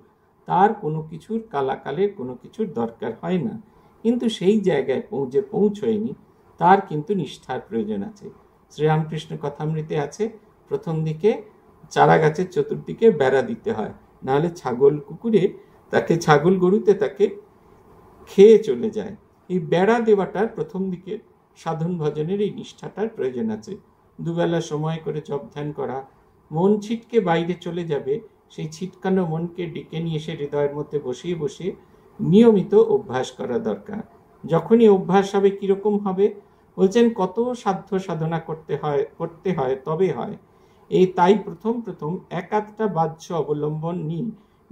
Speaker 1: তার কোনো কিছুর কালাকালের কোনো কিছুর দরকার হয় না কিন্তু সেই জায়গায় পৌঁছে পৌঁছয়নি তার কিন্তু নিষ্ঠার প্রয়োজন আছে শ্রীরামকৃষ্ণ কথামৃতে আছে প্রথম দিকে চারা গাছের চতুর্দিকে বেড়া দিতে হয় নাহলে ছাগল কুকুরে তাকে ছাগল গরুতে তাকে খেয়ে চলে যায় এই বেড়া দেওয়াটার প্রথম দিকে সাধন ভজনের এই নিষ্ঠাটার প্রয়োজন আছে দুবেলা সময় করে জপ ধ্যান করা মন ছিটকে বাইরে চলে যাবে সেই ছিটকানো মনকে ডেকে নিয়ে এসে হৃদয়ের মধ্যে বসিয়ে বসিয়ে নিয়মিত অভ্যাস করা দরকার যখনই অভ্যাস হবে কীরকম হবে বলছেন কত সাধ্য সাধনা করতে হয় করতে হয় তবে হয় এই তাই প্রথম প্রথম এক আধটা বাহ্য অবলম্বন নিয়ে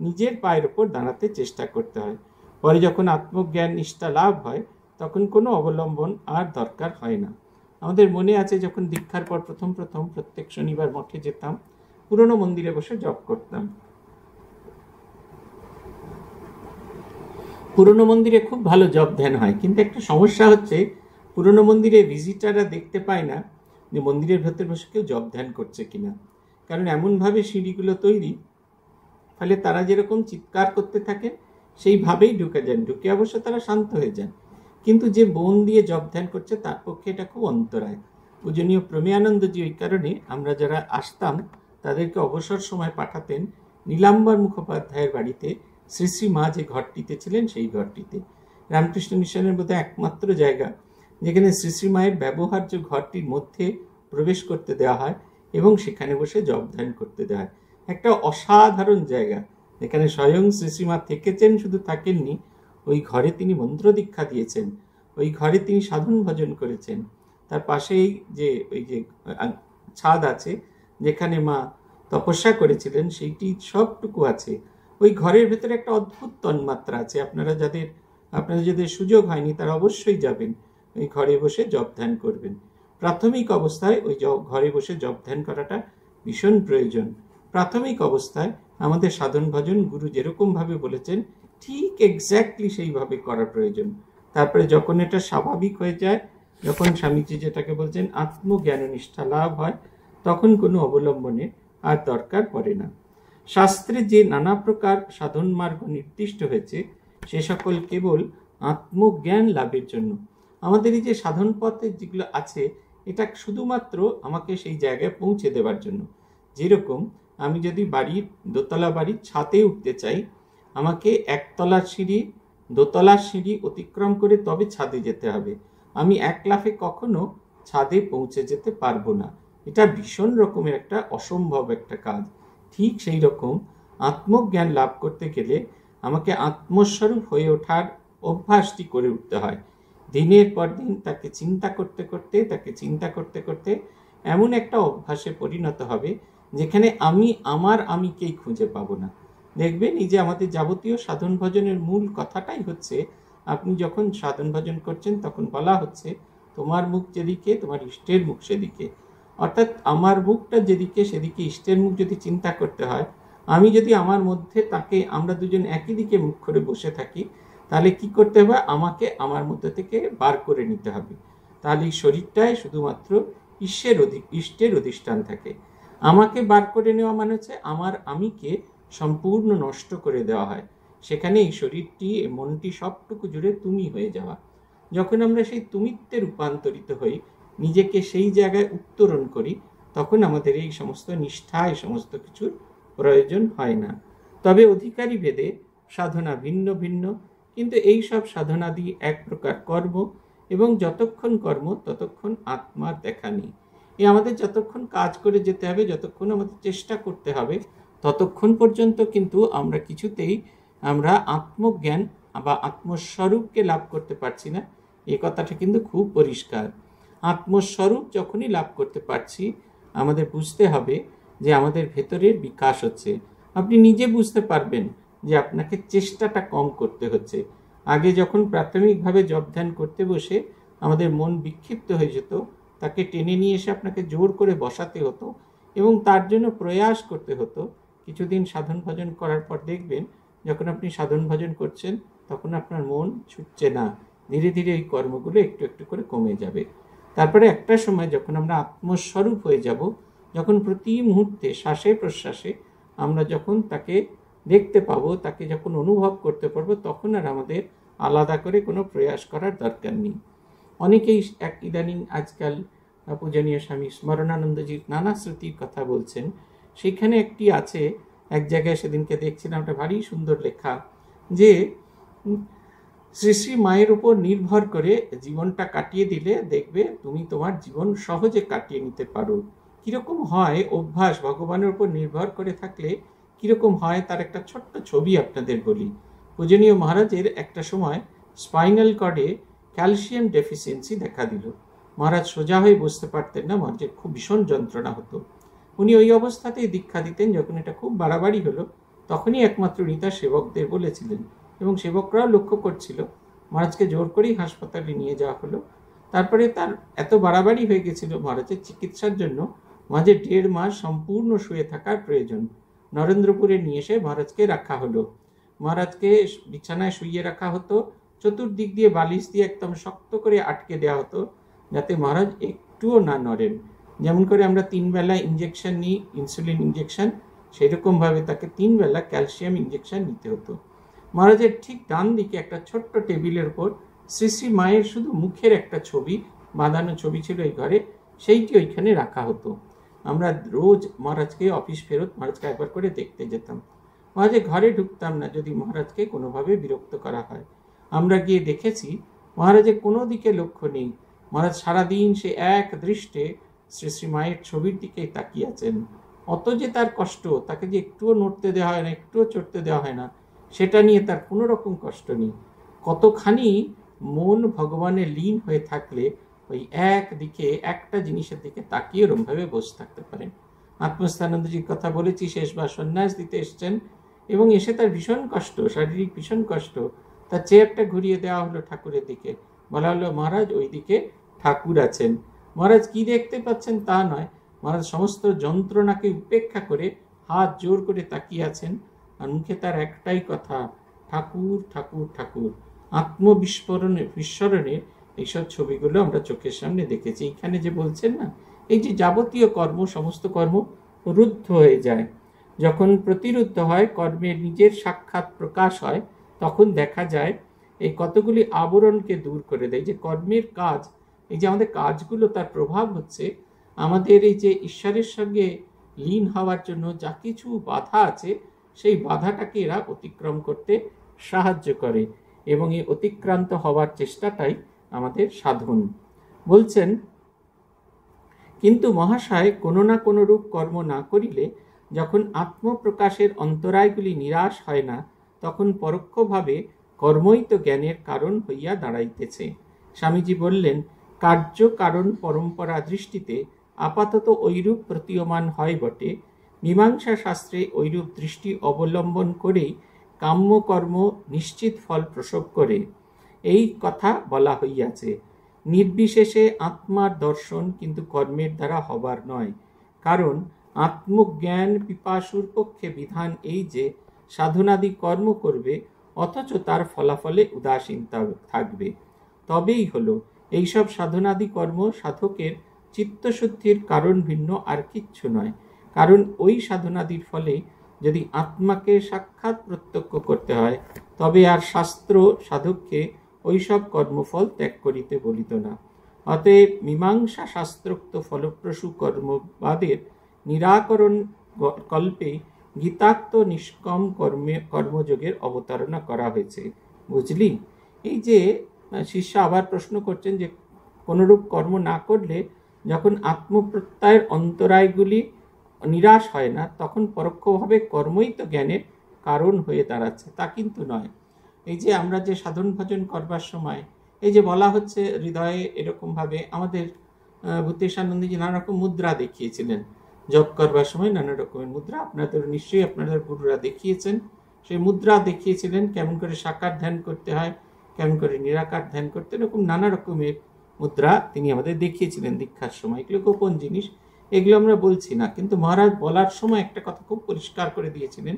Speaker 1: নিজের পায়ের ওপর দাঁড়াতে চেষ্টা করতে হয় পরে যখন আত্মজ্ঞান নিষ্ঠা লাভ হয় তখন কোনো অবলম্বন আর দরকার হয় না আমাদের মনে আছে যখন দীক্ষার পর প্রথম প্রথম প্রত্যেক শনিবার মঠে যেতাম পুরনো মন্দিরে বসে জপ করতাম পুরনো মন্দিরে খুব ভালো জপ ধ্যান হয় কিন্তু একটা সমস্যা হচ্ছে পুরনো মন্দিরে ভিজিটাররা দেখতে পায় না যে মন্দিরের ভেতর বসে কেউ জব ধ্যান করছে কিনা কারণ এমনভাবে সিঁড়িগুলো তৈরি ফলে তারা যেরকম চিৎকার করতে থাকে সেইভাবেই ঢুকে যান ঢুকে অবশ্য তারা শান্ত হয়ে যান কিন্তু যে বোন দিয়ে জব ধ্যান করছে তার পক্ষে এটা খুব অন্তরায় পূজনীয় প্রেমিয়ানন্দজি ওই কারণে আমরা যারা আসতাম তাদেরকে অবসর সময় পাঠাতেন নীলাম্বর মুখোপাধ্যায়ের বাড়িতে শ্রী শ্রী মা যে ঘরটিতে ছিলেন সেই ঘরটিতে রামকৃষ্ণ মিশনের বোধহয় একমাত্র জায়গা যেখানে শ্রীশ্রীমায়ের ব্যবহার্য ঘরটির মধ্যে প্রবেশ করতে দেওয়া হয় এবং সেখানে বসে জবধান করতে দেওয়া হয় একটা অসাধারণ জায়গা যেখানে স্বয়ং মা থেকেছেন শুধু থাকেননি ওই ঘরে তিনি মন্ত্র দীক্ষা দিয়েছেন ওই ঘরে তিনি সাধন ভজন করেছেন তার পাশেই যে ওই যে ছাদ আছে যেখানে মা তপস্যা করেছিলেন সেইটি সবটুকু আছে ওই ঘরের ভেতরে একটা অদ্ভুত তন্মাত্রা আছে আপনারা যাদের আপনারা যাদের সুযোগ হয়নি তারা অবশ্যই যাবেন ওই ঘরে বসে জপ ধ্যান করবেন প্রাথমিক অবস্থায় ওই ঘরে বসে জপ ধ্যান করাটা ভীষণ প্রয়োজন প্রাথমিক অবস্থায় আমাদের সাধন ভজন গুরু যেরকমভাবে বলেছেন ঠিক এক্স্যাক্টলি সেইভাবে করা প্রয়োজন তারপরে যখন এটা স্বাভাবিক হয়ে যায় যখন স্বামীজি যেটাকে বলছেন আত্মজ্ঞান নিষ্ঠা লাভ হয় তখন কোনো অবলম্বনে আর দরকার পড়ে না শাস্ত্রে যে নানা প্রকার সাধন মার্গ নির্দিষ্ট হয়েছে সে সকল কেবল আত্মজ্ঞান লাভের জন্য আমাদের এই যে সাধারণ পথে যেগুলো আছে এটা শুধুমাত্র আমাকে সেই জায়গায় পৌঁছে দেওয়ার জন্য যেরকম আমি যদি বাড়ির দোতলা বাড়ির ছাতে উঠতে চাই আমাকে একতলার সিঁড়ি দোতলার সিঁড়ি অতিক্রম করে তবে ছাদে যেতে হবে আমি এক লাফে কখনো ছাদে পৌঁছে যেতে পারবো না এটা ভীষণ রকমের একটা অসম্ভব একটা কাজ ঠিক সেই রকম আত্মজ্ঞান লাভ করতে গেলে আমাকে আত্মস্বরূপ হয়ে ওঠার অভ্যাসটি করে উঠতে হয় দিনের পর দিন তাকে চিন্তা করতে করতে তাকে চিন্তা করতে করতে এমন একটা অভ্যাসে পরিণত হবে যেখানে আমি আমার আমিকেই খুঁজে পাবো না দেখবেন এই যে আমাদের যাবতীয় সাধন ভজনের মূল কথাটাই হচ্ছে আপনি যখন সাধন ভজন করছেন তখন বলা হচ্ছে তোমার মুখ যেদিকে তোমার ইষ্টের মুখ সেদিকে অর্থাৎ আমার মুখটা যেদিকে সেদিকে ইষ্টের মুখ যদি চিন্তা করতে হয় আমি যদি আমার মধ্যে তাকে আমরা দুজন একই দিকে মুখ করে বসে থাকি তাহলে কি করতে হবে আমাকে আমার মধ্যে থেকে বার করে নিতে হবে তাহলে এই শরীরটাই শুধুমাত্র ঈশ্বের অধি ইষ্টের অধিষ্ঠান থাকে আমাকে বার করে নেওয়া মানে হচ্ছে আমার আমিকে সম্পূর্ণ নষ্ট করে দেওয়া হয় সেখানে এই শরীরটি মনটি সবটুকু জুড়ে তুমি হয়ে যাওয়া যখন আমরা সেই তুমিত্বে রূপান্তরিত হই নিজেকে সেই জায়গায় উত্তরণ করি তখন আমাদের এই সমস্ত নিষ্ঠা এই সমস্ত কিছুর প্রয়োজন হয় না তবে অধিকারী ভেদে সাধনা ভিন্ন ভিন্ন কিন্তু এই সব সাধনাদি এক প্রকার কর্ম এবং যতক্ষণ কর্ম ততক্ষণ আত্মার দেখা নেই এ আমাদের যতক্ষণ কাজ করে যেতে হবে যতক্ষণ আমাদের চেষ্টা করতে হবে ততক্ষণ পর্যন্ত কিন্তু আমরা কিছুতেই আমরা আত্মজ্ঞান বা আত্মস্বরূপকে লাভ করতে পারছি না এ কথাটা কিন্তু খুব পরিষ্কার আত্মস্বরূপ যখনই লাভ করতে পারছি আমাদের বুঝতে হবে যে আমাদের ভেতরের বিকাশ হচ্ছে আপনি নিজে বুঝতে পারবেন যে আপনাকে চেষ্টাটা কম করতে হচ্ছে আগে যখন প্রাথমিকভাবে জব ধ্যান করতে বসে আমাদের মন বিক্ষিপ্ত হয়ে যেত তাকে টেনে নিয়ে এসে আপনাকে জোর করে বসাতে হতো এবং তার জন্য প্রয়াস করতে হতো কিছুদিন সাধন ভজন করার পর দেখবেন যখন আপনি সাধন ভজন করছেন তখন আপনার মন ছুটছে না ধীরে ধীরে এই কর্মগুলো একটু একটু করে কমে যাবে তারপরে একটা সময় যখন আমরা আত্মস্বরূপ হয়ে যাব যখন প্রতি মুহূর্তে শ্বাসে প্রশ্বাসে আমরা যখন তাকে দেখতে পাবো তাকে যখন অনুভব করতে পারবো তখন আর আমাদের আলাদা করে কোনো প্রয়াস করার দরকার নেই অনেকেই এক ইদানিং আজকাল পূজনীয় স্বামী স্মরণানন্দজির নানা স্মৃতির কথা বলছেন সেখানে একটি আছে এক জায়গায় সেদিনকে দেখছিলাম ওটা ভারী সুন্দর লেখা যে শ্রী শ্রী মায়ের উপর নির্ভর করে জীবনটা কাটিয়ে দিলে দেখবে তুমি তোমার জীবন সহজে কাটিয়ে নিতে পারো কীরকম হয় অভ্যাস ভগবানের উপর নির্ভর করে থাকলে কীরকম হয় তার একটা ছোট্ট ছবি আপনাদের বলি পূজনীয় মহারাজের একটা সময় স্পাইনাল কর্ডে ক্যালসিয়াম ডেফিসিয়েন্সি দেখা দিল মহারাজ সোজা হয়ে বুঝতে পারতেন না মহারাজের খুব ভীষণ যন্ত্রণা হতো উনি ওই অবস্থাতেই দীক্ষা দিতেন যখন এটা খুব বাড়াবাড়ি হলো তখনই একমাত্র রীতা সেবকদের বলেছিলেন এবং সেবকরাও লক্ষ্য করছিল মহারাজকে জোর করেই হাসপাতালে নিয়ে যাওয়া হলো তারপরে তার এত বাড়াবাড়ি হয়ে গেছিল মহারাজের চিকিৎসার জন্য মাঝে দেড় মাস সম্পূর্ণ শুয়ে থাকার প্রয়োজন নরেন্দ্রপুরে নিয়ে এসে মহারাজকে রাখা হলো মহারাজকে বিছানায় শুইয়ে রাখা হতো চতুর্দিক দিয়ে বালিশ দিয়ে একদম শক্ত করে আটকে দেওয়া হতো যাতে মহারাজ একটুও না নড়েন যেমন করে আমরা তিনবেলা ইঞ্জেকশন নিই ইনসুলিন ইঞ্জেকশন সেরকমভাবে তাকে তিনবেলা ক্যালসিয়াম ইঞ্জেকশন নিতে হতো মহারাজের ঠিক ডান দিকে একটা ছোট্ট টেবিলের ওপর শ্রী শ্রী মায়ের শুধু মুখের একটা ছবি বাঁধানো ছবি ছিল এই ঘরে সেইটি ওইখানে রাখা হতো আমরা রোজ মহারাজকে অফিস ফেরত মহারাজকে একবার করে দেখতে যেতাম মহারাজের ঘরে ঢুকতাম না যদি মহারাজকে কোনোভাবে বিরক্ত করা হয় আমরা গিয়ে দেখেছি মহারাজের কোনো দিকে লক্ষ্য নেই মহারাজ সারাদিন সে এক দৃষ্টে শ্রী শ্রী মায়ের ছবির দিকেই তাকিয়ে আছেন অত যে তার কষ্ট তাকে যে একটুও নড়তে দেওয়া হয় না একটুও চড়তে দেওয়া হয় না সেটা নিয়ে তার কোনো রকম কষ্ট নেই কতখানি মন ভগবানে লীন হয়ে থাকলে ওই একদিকে একটা জিনিসের দিকে তাকিয়ে ওরমভাবে বসে থাকতে পারেন আত্মস্থানন্দজির কথা বলেছি শেষবার সন্ন্যাস দিতে এসছেন এবং এসে তার ভীষণ কষ্ট শারীরিক ভীষণ কষ্ট তার চেয়ারটা ঘুরিয়ে দেওয়া হলো ঠাকুরের দিকে বলা হলো মহারাজ ওই দিকে ঠাকুর আছেন মহারাজ কি দেখতে পাচ্ছেন তা নয় মহারাজ সমস্ত যন্ত্রণাকে উপেক্ষা করে হাত জোর করে তাকিয়ে আছেন আর মুখে তার একটাই কথা ঠাকুর ঠাকুর ঠাকুর আত্মবিস্ফোরণে বিস্মরণের এইসব ছবিগুলো আমরা চোখের সামনে দেখেছি এখানে যে বলছেন না এই যে যাবতীয় কর্ম সমস্ত কর্ম রুদ্ধ হয়ে যায় যখন প্রতিরুদ্ধ হয় কর্মের নিজের সাক্ষাৎ প্রকাশ হয় তখন দেখা যায় এই কতগুলি আবরণকে দূর করে দেয় যে কর্মের কাজ এই যে আমাদের কাজগুলো তার প্রভাব হচ্ছে আমাদের এই যে ঈশ্বরের সঙ্গে লীন হওয়ার জন্য যা কিছু বাধা আছে সেই বাধাটাকে এরা অতিক্রম করতে সাহায্য করে এবং এই অতিক্রান্ত হওয়ার চেষ্টাটাই আমাদের সাধন বলছেন কিন্তু মহাশয় কোনো না কোনো রূপ কর্ম না করিলে যখন আত্মপ্রকাশের অন্তরায়গুলি নিরাশ হয় না তখন পরোক্ষভাবে কর্মই তো জ্ঞানের কারণ হইয়া দাঁড়াইতেছে স্বামীজি বললেন কার্য কারণ পরম্পরা দৃষ্টিতে আপাতত ঐরূপ প্রতীয়মান হয় বটে মীমাংসা শাস্ত্রে ঐরূপ দৃষ্টি অবলম্বন করেই কাম্যকর্ম নিশ্চিত ফল প্রসব করে এই কথা বলা হইয়াছে নির্বিশেষে আত্মার দর্শন কিন্তু কর্মের দ্বারা হবার নয় কারণ আত্মজ্ঞান পিপাসুর পক্ষে বিধান এই যে সাধনাদি কর্ম করবে অথচ তার ফলাফলে উদাসীন থাকবে তবেই হলো এইসব সাধনাদি কর্ম সাধকের চিত্তশুদ্ধির কারণ ভিন্ন আর কিচ্ছু নয় কারণ ওই সাধনাদির ফলে যদি আত্মাকে সাক্ষাৎ প্রত্যক্ষ করতে হয় তবে আর শাস্ত্র সাধককে ওইসব কর্মফল ত্যাগ করিতে বলিত না অতএব মীমাংসা শাস্ত্রোক্ত ফলপ্রসূ কর্মবাদের নিরাকরণ কল্পে গীতাক্ত নিষ্কম কর্মে কর্মযোগের অবতারণা করা হয়েছে বুঝলি এই যে শিষ্য আবার প্রশ্ন করছেন যে কোনোরূপ কর্ম না করলে যখন আত্মপ্রত্যয়ের অন্তরায়গুলি নিরাশ হয় না তখন পরোক্ষভাবে কর্মই তো জ্ঞানের কারণ হয়ে দাঁড়াচ্ছে তা কিন্তু নয় এই যে আমরা যে সাধন ভজন করবার সময় এই যে বলা হচ্ছে হৃদয়ে এরকমভাবে আমাদের আনন্দীজি নানা রকম মুদ্রা দেখিয়েছিলেন জপ করবার সময় নানা রকমের মুদ্রা আপনাদের নিশ্চয়ই আপনাদের গুরুরা দেখিয়েছেন সেই মুদ্রা দেখিয়েছিলেন কেমন করে সাকার ধ্যান করতে হয় কেমন করে নিরাকার ধ্যান করতে এরকম নানা রকমের মুদ্রা তিনি আমাদের দেখিয়েছিলেন দীক্ষার সময় এগুলো গোপন জিনিস এগুলো আমরা বলছি না কিন্তু মহারাজ বলার সময় একটা কথা খুব পরিষ্কার করে দিয়েছিলেন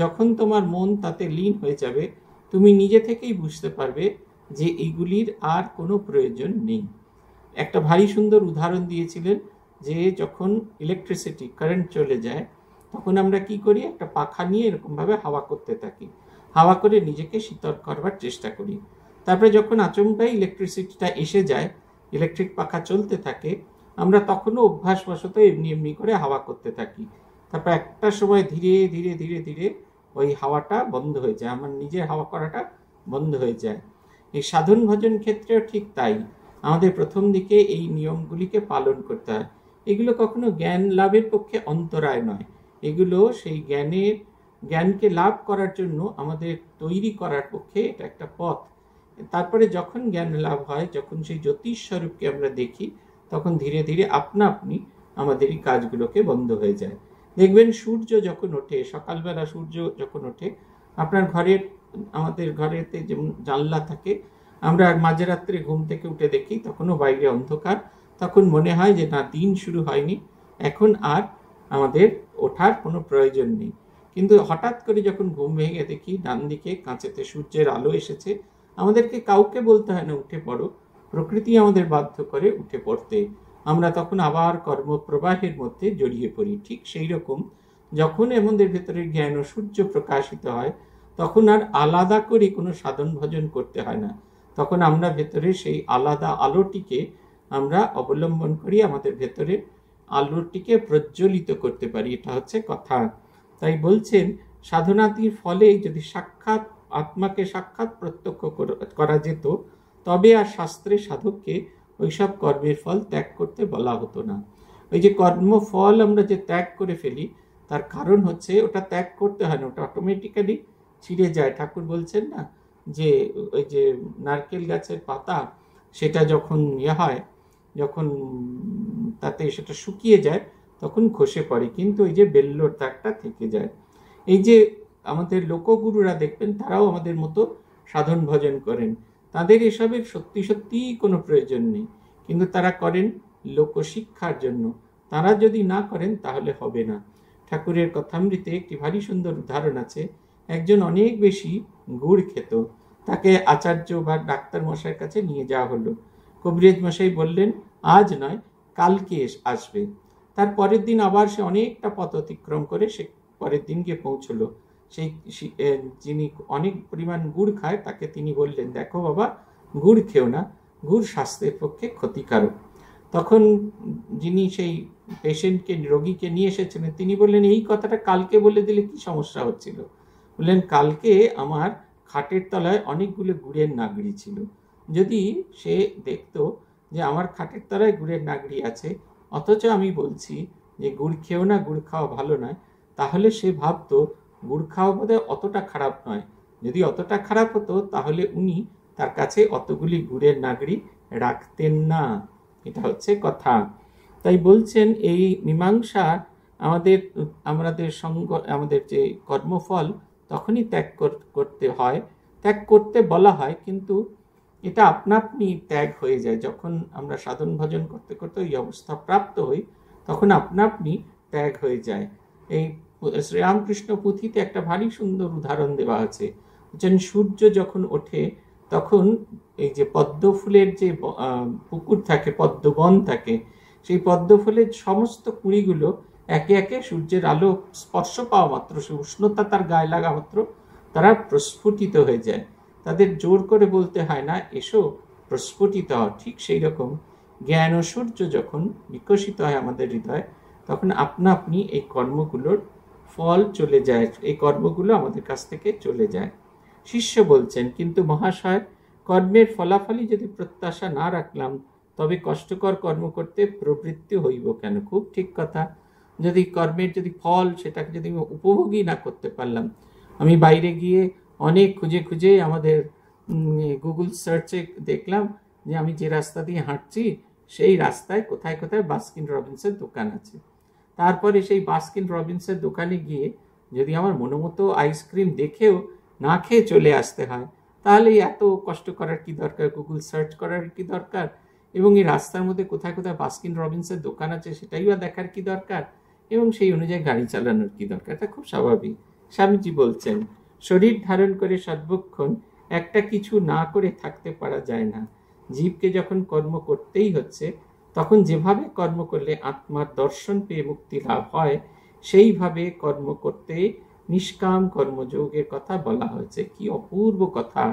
Speaker 1: যখন তোমার মন তাতে লীন হয়ে যাবে তুমি নিজে থেকেই বুঝতে পারবে যে এইগুলির আর কোনো প্রয়োজন নেই একটা ভারী সুন্দর উদাহরণ দিয়েছিলেন যে যখন ইলেকট্রিসিটি কারেন্ট চলে যায় তখন আমরা কি করি একটা পাখা নিয়ে এরকমভাবে হাওয়া করতে থাকি হাওয়া করে নিজেকে শীতল করবার চেষ্টা করি তারপরে যখন আচমকাই ইলেকট্রিসিটিটা এসে যায় ইলেকট্রিক পাখা চলতে থাকে আমরা তখনও অভ্যাসবশত এমনি এমনি করে হাওয়া করতে থাকি তারপর একটা সময় ধীরে ধীরে ধীরে ধীরে ওই হাওয়াটা বন্ধ হয়ে যায় আমার নিজের হাওয়া করাটা বন্ধ হয়ে যায় এই সাধন ভজন ক্ষেত্রেও ঠিক তাই আমাদের প্রথম দিকে এই নিয়মগুলিকে পালন করতে হয় এগুলো কখনো জ্ঞান লাভের পক্ষে অন্তরায় নয় এগুলো সেই জ্ঞানের জ্ঞানকে লাভ করার জন্য আমাদের তৈরি করার পক্ষে এটা একটা পথ তারপরে যখন জ্ঞান লাভ হয় যখন সেই জ্যোতিষস্বরূপকে আমরা দেখি তখন ধীরে ধীরে আপনা আপনি আমাদের এই কাজগুলোকে বন্ধ হয়ে যায় দেখবেন সূর্য যখন ওঠে সকালবেলা সূর্য যখন ওঠে আপনার ঘরের আমাদের ঘরেতে যেমন জানলা থাকে আমরা রাত্রে ঘুম থেকে উঠে দেখি তখনও বাইরে অন্ধকার তখন মনে হয় যে না দিন শুরু হয়নি এখন আর আমাদের ওঠার কোনো প্রয়োজন নেই কিন্তু হঠাৎ করে যখন ঘুম ভেঙে দেখি ডান দিকে কাঁচেতে সূর্যের আলো এসেছে আমাদেরকে কাউকে বলতে হয় না উঠে পড়ো প্রকৃতি আমাদের বাধ্য করে উঠে পড়তে আমরা তখন আবার কর্মপ্রবাহের মধ্যে জড়িয়ে পড়ি ঠিক সেই রকম যখন আমাদের ভেতরে জ্ঞান ও সূর্য প্রকাশিত হয় তখন আর আলাদা করে কোনো সাধন ভজন করতে হয় না তখন আমরা ভেতরে সেই আলাদা আলোটিকে আমরা অবলম্বন করি আমাদের ভেতরে আলোটিকে প্রজ্বলিত করতে পারি এটা হচ্ছে কথা তাই বলছেন সাধনাতির ফলে যদি সাক্ষাৎ আত্মাকে সাক্ষাৎ প্রত্যক্ষ করা যেত তবে আর শাস্ত্রে সাধককে ওইসব কর্মের ফল ত্যাগ করতে বলা হতো না ওই যে কর্মফল আমরা যে ত্যাগ করে ফেলি তার কারণ হচ্ছে ওটা ত্যাগ করতে হয় না ওটা অটোমেটিক্যালি ছিঁড়ে যায় ঠাকুর বলছেন না যে ওই যে নারকেল গাছের পাতা সেটা যখন ইয়ে হয় যখন তাতে সেটা শুকিয়ে যায় তখন খসে পড়ে কিন্তু ওই যে বেল্লোর ত্যাগটা থেকে যায় এই যে আমাদের লোকগুরুরা দেখবেন তারাও আমাদের মতো সাধন ভজন করেন তাদের এসবের সত্যি সত্যিই কোনো প্রয়োজন নেই কিন্তু তারা করেন লোকশিক্ষার জন্য তারা যদি না করেন তাহলে হবে না ঠাকুরের কথামৃতে একটি ভারী সুন্দর উদাহরণ আছে একজন অনেক বেশি গুড় খেত তাকে আচার্য বা ডাক্তার মশাইয়ের কাছে নিয়ে যাওয়া হলো কবিরাজ মশাই বললেন আজ নয় কালকে আসবে তার পরের দিন আবার সে অনেকটা পথ অতিক্রম করে সে পরের দিন গিয়ে পৌঁছলো সেই যিনি অনেক পরিমাণ গুড় খায় তাকে তিনি বললেন দেখো বাবা গুড় খেও না গুড় স্বাস্থ্যের পক্ষে ক্ষতিকারক তখন যিনি সেই পেশেন্টকে রোগীকে নিয়ে এসেছিলেন তিনি বললেন এই কথাটা কালকে বলে দিলে কি সমস্যা হচ্ছিল বললেন কালকে আমার খাটের তলায় অনেকগুলো গুড়ের নাগড়ি ছিল যদি সে দেখতো যে আমার খাটের তলায় গুড়ের নাগড়ি আছে অথচ আমি বলছি যে গুড় খেও না গুড় খাওয়া ভালো নয় তাহলে সে ভাবতো গুড় খাওয়া বোধহয় অতটা খারাপ নয় যদি অতটা খারাপ হতো তাহলে উনি তার কাছে অতগুলি গুড়ের নাগরিক রাখতেন না এটা হচ্ছে কথা তাই বলছেন এই মীমাংসা আমাদের আমাদের সঙ্গ আমাদের যে কর্মফল তখনই ত্যাগ করতে হয় ত্যাগ করতে বলা হয় কিন্তু এটা আপনা আপনি ত্যাগ হয়ে যায় যখন আমরা সাধন ভজন করতে করতে ওই অবস্থা প্রাপ্ত হই তখন আপনা আপনি ত্যাগ হয়ে যায় এই শ্রীরামকৃষ্ণ পুঁথিতে একটা ভারী সুন্দর উদাহরণ দেওয়া আছে যেন সূর্য যখন ওঠে তখন এই যে পদ্ম ফুলের যে পুকুর থাকে পদ্মবন থাকে সেই পদ্ম ফুলের সমস্ত কুঁড়িগুলো একে একে সূর্যের আলো স্পর্শ পাওয়া মাত্র সে উষ্ণতা তার গায়ে লাগা মাত্র তারা প্রস্ফুটিত হয়ে যায় তাদের জোর করে বলতে হয় না এসো প্রস্ফুটিত হওয়া ঠিক সেই রকম জ্ঞান ও সূর্য যখন বিকশিত হয় আমাদের হৃদয় তখন আপনা আপনি এই কর্মগুলোর ফল চলে যায় এই কর্মগুলো আমাদের কাছ থেকে চলে যায় শিষ্য বলছেন কিন্তু মহাশয় কর্মের ফলাফলই যদি প্রত্যাশা না রাখলাম তবে কষ্টকর কর্ম করতে প্রবৃত্তি হইব কেন খুব ঠিক কথা যদি কর্মের যদি ফল সেটাকে যদি উপভোগই না করতে পারলাম আমি বাইরে গিয়ে অনেক খুঁজে খুঁজে আমাদের গুগল সার্চে দেখলাম যে আমি যে রাস্তা দিয়ে হাঁটছি সেই রাস্তায় কোথায় কোথায় বাস্কিন রবিন্সের দোকান আছে তারপরে সেই বাস্কিন রবিন্সের দোকানে গিয়ে যদি আমার মনোমতো আইসক্রিম দেখেও না খেয়ে চলে আসতে হয় তাহলে এত কষ্ট করার কি দরকার গুগল সার্চ করার কি দরকার এবং এই রাস্তার মধ্যে কোথায় কোথায় বাস্কিন রবিন্সের দোকান আছে সেটাই বা দেখার কি দরকার এবং সেই অনুযায়ী গাড়ি চালানোর কি দরকার তা খুব স্বাভাবিক স্বামীজি বলছেন শরীর ধারণ করে সর্বক্ষণ একটা কিছু না করে থাকতে পারা যায় না জীবকে যখন কর্ম করতেই হচ্ছে তখন যেভাবে কর্ম করলে আত্মার দর্শন পেয়ে মুক্তি লাভ হয় সেইভাবে কর্ম করতে নিষ্কাম কর্মযোগের কথা বলা হয়েছে কি অপূর্ব কথা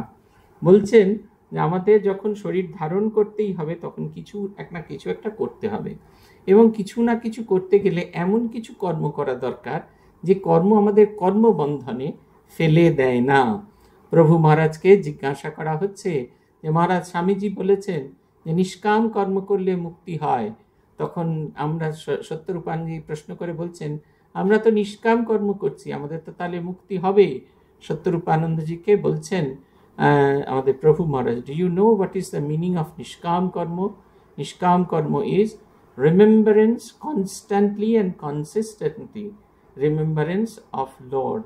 Speaker 1: বলছেন যে আমাদের যখন শরীর ধারণ করতেই হবে তখন কিছু এক না কিছু একটা করতে হবে এবং কিছু না কিছু করতে গেলে এমন কিছু কর্ম করা দরকার যে কর্ম আমাদের কর্মবন্ধনে ফেলে দেয় না প্রভু মহারাজকে জিজ্ঞাসা করা হচ্ছে যে মহারাজ স্বামীজি বলেছেন যে নিষ্কাম কর্ম করলে মুক্তি হয় তখন আমরা সত্যরূপাঙ্গী প্রশ্ন করে বলছেন আমরা তো নিষ্কাম কর্ম করছি আমাদের তো তাহলে মুক্তি হবে সত্যরূপ আনন্দজিকে বলছেন আমাদের প্রভু মহারাজ do you know what is the meaning of nishkam karma nishkam karma is remembrance constantly and consistently remembrance of lord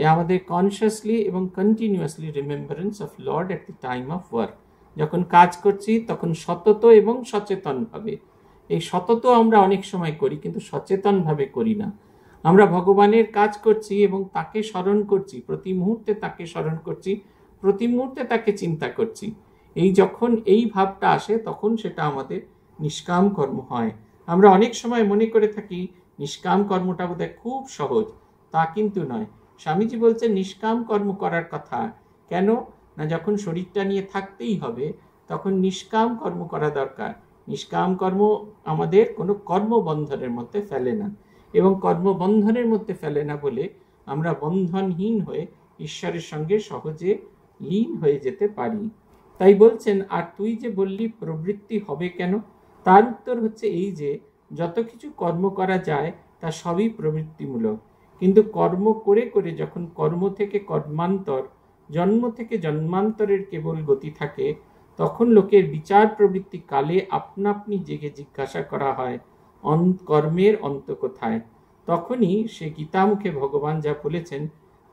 Speaker 1: এ আমাদের কনসিয়াসলি এবং continuously remembrance of lord at the time of work যখন কাজ করছি তখন সতত এবং সচেতনভাবে এই সতত আমরা অনেক সময় করি কিন্তু সচেতনভাবে করি না আমরা ভগবানের কাজ করছি এবং তাকে স্মরণ করছি প্রতি মুহূর্তে তাকে স্মরণ করছি প্রতি মুহূর্তে তাকে চিন্তা করছি এই যখন এই ভাবটা আসে তখন সেটা আমাদের নিষ্কাম কর্ম হয় আমরা অনেক সময় মনে করে থাকি নিষ্কাম কর্মটা বোধ খুব সহজ তা কিন্তু নয় স্বামীজি বলছে নিষ্কাম কর্ম করার কথা কেন না যখন শরীরটা নিয়ে থাকতেই হবে তখন নিষ্কাম কর্ম করা দরকার নিষ্কাম কর্ম আমাদের কোনো কর্মবন্ধনের মধ্যে ফেলে না এবং কর্মবন্ধনের মধ্যে ফেলে না বলে আমরা বন্ধনহীন হয়ে ঈশ্বরের সঙ্গে সহজে লীন হয়ে যেতে পারি তাই বলছেন আর তুই যে বললি প্রবৃত্তি হবে কেন তার উত্তর হচ্ছে এই যে যত কিছু কর্ম করা যায় তা সবই প্রবৃত্তিমূলক কিন্তু কর্ম করে করে যখন কর্ম থেকে কর্মান্তর জন্ম থেকে জন্মান্তরের কেবল গতি থাকে তখন লোকের বিচার প্রবৃত্তি কালে আপনা আপনি জেগে জিজ্ঞাসা করা হয় কর্মের অন্ত কোথায় তখনই সে গীতামুখে ভগবান যা বলেছেন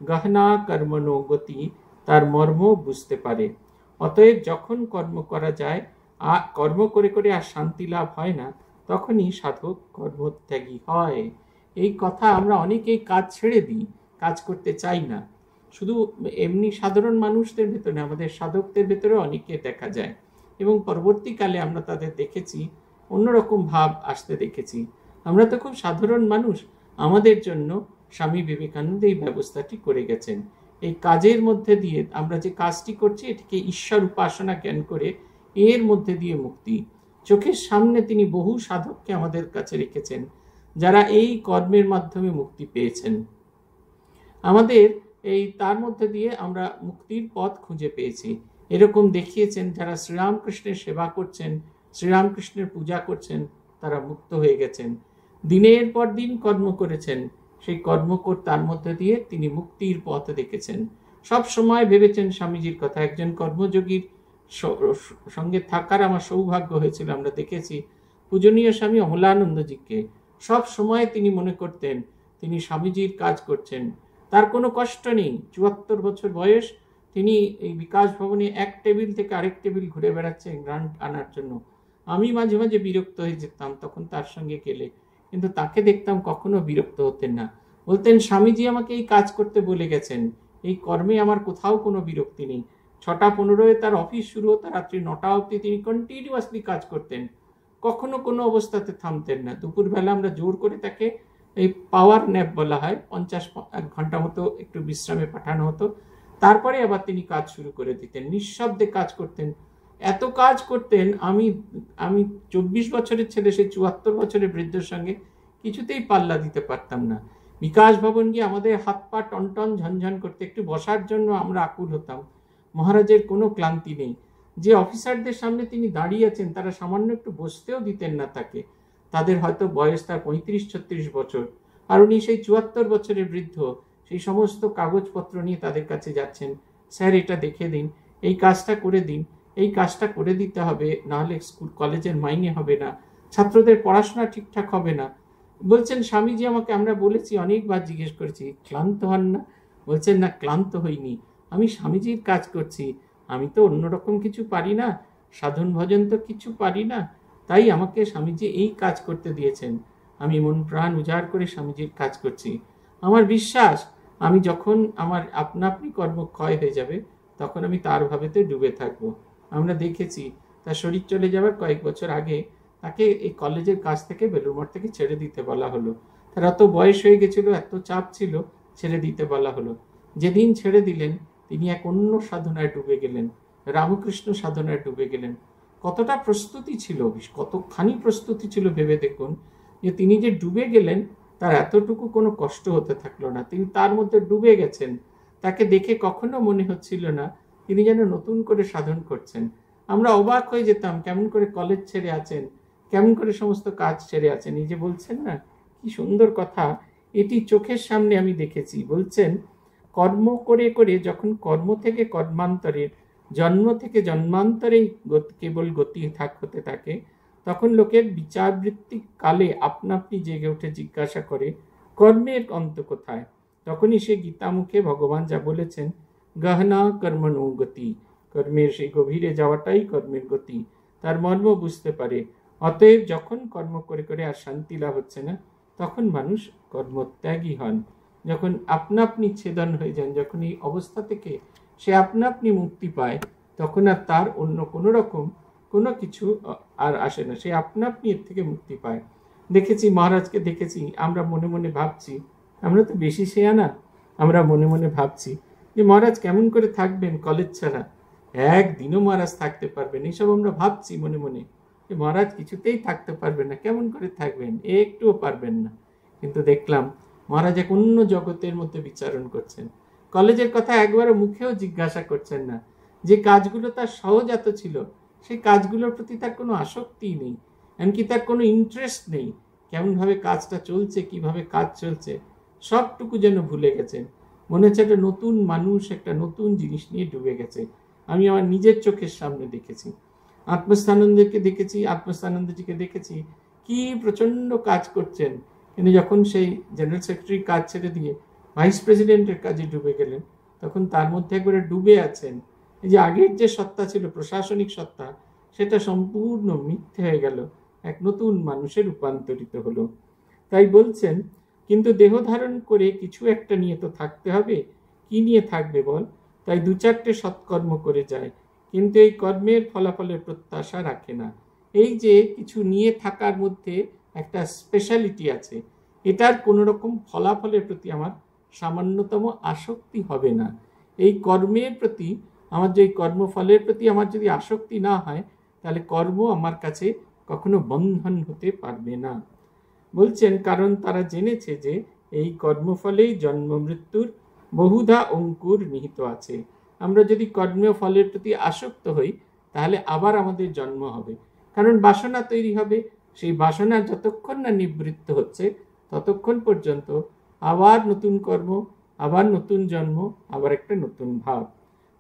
Speaker 1: গহনা কর্মনো গতি তার মর্ম বুঝতে পারে অতএব যখন কর্ম করা যায় কর্ম করে করে আর শান্তি লাভ হয় না তখনই সাধক কর্মত্যাগী হয় এই কথা আমরা অনেকেই কাজ ছেড়ে দিই কাজ করতে চাই না শুধু এমনি সাধারণ মানুষদের ভেতরে আমাদের সাধকদের ভেতরে অনেকে দেখা যায় এবং পরবর্তীকালে আমরা তাদের দেখেছি অন্যরকম ভাব আসতে দেখেছি আমরা তো খুব সাধারণ মানুষ আমাদের জন্য স্বামী বিবেকানন্দ এই ব্যবস্থাটি করে গেছেন এই কাজের মধ্যে দিয়ে আমরা যে কাজটি করছি এটিকে ঈশ্বর উপাসনা জ্ঞান করে এর মধ্যে দিয়ে মুক্তি চোখের সামনে তিনি বহু সাধককে আমাদের কাছে রেখেছেন যারা এই কর্মের মাধ্যমে মুক্তি পেয়েছেন আমাদের এই তার মধ্যে দিয়ে আমরা মুক্তির পথ খুঁজে পেয়েছি এরকম দেখিয়েছেন যারা শ্রীরামকৃষ্ণের সেবা করছেন শ্রীরামকৃষ্ণের পূজা করছেন তারা মুক্ত হয়ে গেছেন দিনের পর দিন কর্ম করেছেন সেই কর্মকর তার মধ্যে দিয়ে তিনি মুক্তির পথ দেখেছেন সব সময় ভেবেছেন স্বামীজির কথা একজন কর্মযোগীর সঙ্গে থাকার আমার সৌভাগ্য হয়েছিল আমরা দেখেছি পূজনীয় স্বামী অমলানন্দজিকে সব সময় তিনি মনে করতেন তিনি স্বামীজির কাজ করছেন তার কোনো কষ্ট নেই চুয়াত্তর বছর বয়স তিনি এই বিকাশ ভবনে এক টেবিল থেকে আরেক টেবিল ঘুরে বেড়াচ্ছেন গ্রান্ট আনার জন্য আমি মাঝে মাঝে বিরক্ত হয়ে যেতাম তখন তার সঙ্গে গেলে কিন্তু তাকে দেখতাম কখনো বিরক্ত হতেন না বলতেন স্বামীজি আমাকে এই কাজ করতে বলে গেছেন এই কর্মে আমার কোথাও কোনো বিরক্তি নেই ছটা পনেরোয় তার অফিস শুরু হতো রাত্রি নটা অবধি তিনি কন্টিনিউয়াসলি কাজ করতেন কখনো কোনো অবস্থাতে থামতেন না দুপুরবেলা আমরা জোর করে তাকে এই পাওয়ার ন্যাপ বলা হয় পঞ্চাশ এক ঘন্টা মতো একটু বিশ্রামে পাঠানো হতো তারপরে আবার তিনি কাজ শুরু করে দিতেন নিঃশব্দে কাজ করতেন এত কাজ করতেন আমি আমি চব্বিশ বছরের ছেলে সে চুয়াত্তর বছরের বৃদ্ধের সঙ্গে কিছুতেই পাল্লা দিতে পারতাম না বিকাশ ভবন গিয়ে আমাদের হাত পা টনটন ঝনঝন করতে একটু বসার জন্য আমরা আকুল হতাম মহারাজের কোনো ক্লান্তি নেই যে অফিসারদের সামনে তিনি দাঁড়িয়ে আছেন তারা সামান্য একটু বসতেও দিতেন না তাকে তাদের হয়তো বয়স তার পঁয়ত্রিশ ছত্রিশ বছর আর উনি সেই চুয়াত্তর বছরের বৃদ্ধ সেই সমস্ত কাগজপত্র নিয়ে তাদের কাছে যাচ্ছেন স্যার এটা দেখে দিন এই কাজটা করে দিন এই কাজটা করে দিতে হবে নাহলে স্কুল কলেজের মাইনে হবে না ছাত্রদের পড়াশোনা ঠিকঠাক হবে না বলছেন স্বামীজি আমাকে আমরা বলেছি অনেকবার জিজ্ঞেস করেছি ক্লান্ত হন না বলছেন না ক্লান্ত হইনি আমি স্বামীজির কাজ করছি আমি তো অন্যরকম কিছু পারি না সাধন ভজন তো কিছু পারি না তাই আমাকে স্বামীজি এই কাজ করতে দিয়েছেন আমি মন প্রাণ উজাড় করে স্বামীজির কাজ করছি আমার বিশ্বাস আমি যখন আমার আপনা আপনি কর্মক্ষয় হয়ে যাবে তখন আমি তার ভাবেতে ডুবে থাকব আমরা দেখেছি তার শরীর চলে যাওয়ার কয়েক বছর আগে তাকে এই কলেজের কাজ থেকে বেলুর থেকে ছেড়ে দিতে বলা হলো তার এত বয়স হয়ে গেছিল এত চাপ ছিল ছেড়ে দিতে বলা হলো যেদিন ছেড়ে দিলেন তিনি এক অন্য সাধনায় ডুবে গেলেন রামকৃষ্ণ সাধনায় ডুবে গেলেন কতটা প্রস্তুতি ছিল কতখানি প্রস্তুতি ছিল ভেবে দেখুন যে তিনি যে ডুবে গেলেন তার এতটুকু কোনো কষ্ট হতে থাকলো না তিনি তার মধ্যে ডুবে গেছেন তাকে দেখে কখনো মনে হচ্ছিল না তিনি যেন নতুন করে সাধন করছেন আমরা অবাক হয়ে যেতাম কেমন করে কলেজ ছেড়ে আছেন কেমন করে সমস্ত কাজ ছেড়ে আছেন এই যে বলছেন না কি সুন্দর কথা এটি চোখের সামনে আমি দেখেছি বলছেন কর্ম করে করে যখন কর্ম থেকে কর্মান্তরের জন্ম থেকে জন্মান্তরেই কেবল গতি থাক হতে থাকে তখন লোকের বিচারবৃত্তিক কালে আপনি জেগে উঠে জিজ্ঞাসা করে কর্মের অন্ত কোথায় তখনই সে গীতামুখে ভগবান যা বলেছেন গহনা কর্মণো গতি কর্মের সেই গভীরে যাওয়াটাই কর্মের গতি তার মর্ম বুঝতে পারে অতএব যখন কর্ম করে করে আর শান্তি লাভ হচ্ছে না তখন মানুষ কর্মত্যাগী হন যখন আপনা আপনি ছেদন হয়ে যান যখন এই অবস্থা থেকে সে আপনা আপনি মুক্তি পায় তখন আর তার অন্য কোনো রকম কোনো কিছু আর আসে না সে আপনা আপনি এর থেকে মুক্তি পায় দেখেছি মহারাজকে দেখেছি আমরা মনে মনে ভাবছি আমরা তো বেশি শেয়া না আমরা মনে মনে ভাবছি যে মহারাজ কেমন করে থাকবেন কলেজ ছাড়া একদিনও মহারাজ থাকতে পারবেন এসব আমরা ভাবছি মনে মনে যে মহারাজ কিছুতেই থাকতে পারবেন না কেমন করে থাকবেন একটুও পারবেন না কিন্তু দেখলাম মহারাজ এক অন্য জগতের মধ্যে বিচারণ করছেন কলেজের কথা একবারও মুখেও জিজ্ঞাসা করছেন না যে কাজগুলো তার সহজাত ছিল সেই কাজগুলোর প্রতি তার কোনো আসক্তি নেই এমনকি তার কোনো ইন্টারেস্ট নেই কেমনভাবে কাজটা চলছে কিভাবে কাজ চলছে সবটুকু যেন ভুলে গেছেন মনে হচ্ছে একটা নতুন মানুষ একটা নতুন জিনিস নিয়ে ডুবে গেছে আমি আমার নিজের চোখের সামনে দেখেছি আত্মস্থানন্দকে দেখেছি আত্মস্থানন্দজিকে দেখেছি কি প্রচণ্ড কাজ করছেন কিন্তু যখন সেই জেনারেল সেক্রেটারি কাজ ছেড়ে দিয়ে ভাইস প্রেসিডেন্টের কাজে ডুবে গেলেন তখন তার মধ্যে একবারে ডুবে আছেন এই যে আগের যে সত্তা ছিল প্রশাসনিক সত্তা সেটা সম্পূর্ণ মিথ্যে হয়ে গেল এক নতুন মানুষে রূপান্তরিত হলো তাই বলছেন কিন্তু দেহ ধারণ করে কিছু একটা নিয়ে তো থাকতে হবে কি নিয়ে থাকবে বল তাই দু চারটে সৎকর্ম করে যায় কিন্তু এই কর্মের ফলাফলের প্রত্যাশা রাখে না এই যে কিছু নিয়ে থাকার মধ্যে একটা স্পেশালিটি আছে এটার কোনো রকম ফলাফলের প্রতি আমার সামান্যতম আসক্তি হবে না এই কর্মের প্রতি আমার যে কর্মফলের প্রতি আমার যদি আসক্তি না হয় তাহলে কর্ম আমার কাছে কখনো বন্ধন হতে পারবে না বলছেন কারণ তারা জেনেছে যে এই কর্মফলেই জন্ম মৃত্যুর বহুধা অঙ্কুর নিহিত আছে আমরা যদি কর্মফলের প্রতি আসক্ত হই তাহলে আবার আমাদের জন্ম হবে কারণ বাসনা তৈরি হবে সেই বাসনা যতক্ষণ না নিবৃত্ত হচ্ছে ততক্ষণ পর্যন্ত আবার নতুন কর্ম আবার নতুন জন্ম আবার একটা নতুন ভাব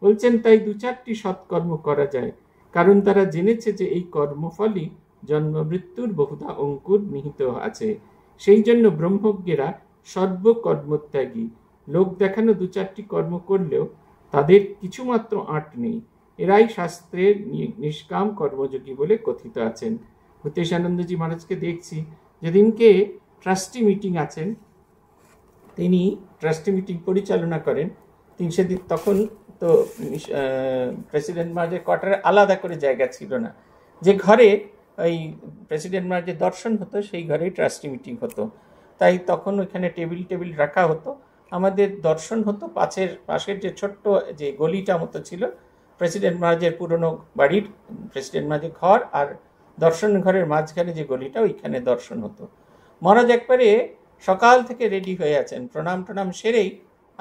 Speaker 1: বলছেন তাই দু চারটি সৎকর্ম করা যায় কারণ তারা জেনেছে যে এই কর্মফলই জন্ম মৃত্যুর বহুধা অঙ্কুর নিহিত আছে সেই জন্য ব্রহ্মজ্ঞেরা সর্বকর্মত্যাগী লোক দেখানো দু চারটি কর্ম করলেও তাদের কিছুমাত্র আঁট নেই এরাই শাস্ত্রের নিষ্কাম কর্মযোগী বলে কথিত আছেন আনন্দজি মহারাজকে দেখছি যেদিনকে ট্রাস্টি মিটিং আছেন তিনি ট্রাস্টি মিটিং পরিচালনা করেন তিনশো সেদিন তখন তো প্রেসিডেন্ট মার্জের কোয়ার্টারে আলাদা করে জায়গা ছিল না যে ঘরে ওই প্রেসিডেন্ট মার্জের দর্শন হতো সেই ঘরেই ট্রাস্টি মিটিং হতো তাই তখন ওইখানে টেবিল টেবিল রাখা হতো আমাদের দর্শন হতো পাশের পাশের যে ছোট্ট যে গলিটা মতো ছিল প্রেসিডেন্ট মার্জের পুরনো বাড়ির প্রেসিডেন্ট মার্জের ঘর আর দর্শন ঘরের মাঝখানে যে গলিটা ওইখানে দর্শন হতো মহারাজ একবারে সকাল থেকে রেডি হয়ে আছেন প্রণাম টনাম সেরেই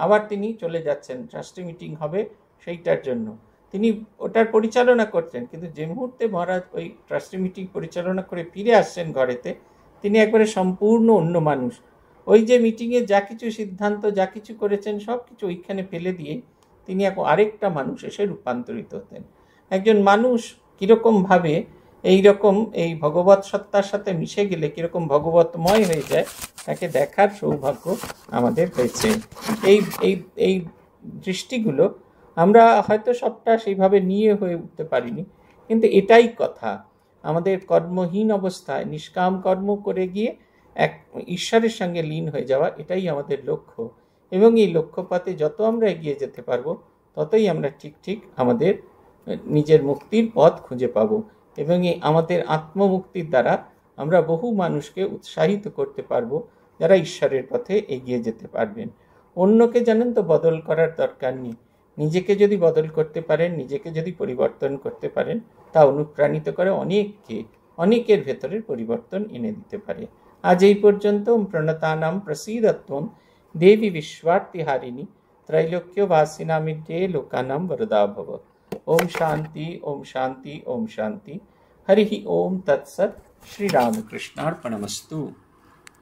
Speaker 1: আবার তিনি চলে যাচ্ছেন ট্রাস্টি মিটিং হবে সেইটার জন্য তিনি ওটার পরিচালনা করছেন কিন্তু যে মুহূর্তে মহারাজ ওই ট্রাস্টি মিটিং পরিচালনা করে ফিরে আসছেন ঘরেতে তিনি একবারে সম্পূর্ণ অন্য মানুষ ওই যে মিটিংয়ে যা কিছু সিদ্ধান্ত যা কিছু করেছেন সব কিছু ওইখানে ফেলে দিয়ে তিনি এখন আরেকটা মানুষ এসে রূপান্তরিত হতেন একজন মানুষ কীরকমভাবে এই রকম এই ভগবত সত্তার সাথে মিশে গেলে কীরকম ভগবতময় হয়ে যায় তাকে দেখার সৌভাগ্য আমাদের হয়েছে এই এই এই দৃষ্টিগুলো আমরা হয়তো সবটা সেইভাবে নিয়ে হয়ে উঠতে পারিনি কিন্তু এটাই কথা আমাদের কর্মহীন অবস্থায় নিষ্কাম কর্ম করে গিয়ে এক ঈশ্বরের সঙ্গে লীন হয়ে যাওয়া এটাই আমাদের লক্ষ্য এবং এই লক্ষ্যপাতে যত আমরা এগিয়ে যেতে পারবো ততই আমরা ঠিক ঠিক আমাদের নিজের মুক্তির পথ খুঁজে পাবো এবং এই আমাদের আত্মমুক্তির দ্বারা আমরা বহু মানুষকে উৎসাহিত করতে পারব যারা ঈশ্বরের পথে এগিয়ে যেতে পারবেন অন্যকে জানেন তো বদল করার দরকার নেই নিজেকে যদি বদল করতে পারেন নিজেকে যদি পরিবর্তন করতে পারেন তা অনুপ্রাণিত করে অনেককে অনেকের ভেতরের পরিবর্তন এনে দিতে পারে আজ এই পর্যন্ত প্রণতানাম প্রসীদত্বম দেবী বিশ্বার্থী হারিণী ত্রৈলোক্য যে লোকানাম বরদাভবত ओम शांति ओम शांति ओम शांति हरि ओम तत्सत श्री रामकृष्णार्पणमस्तु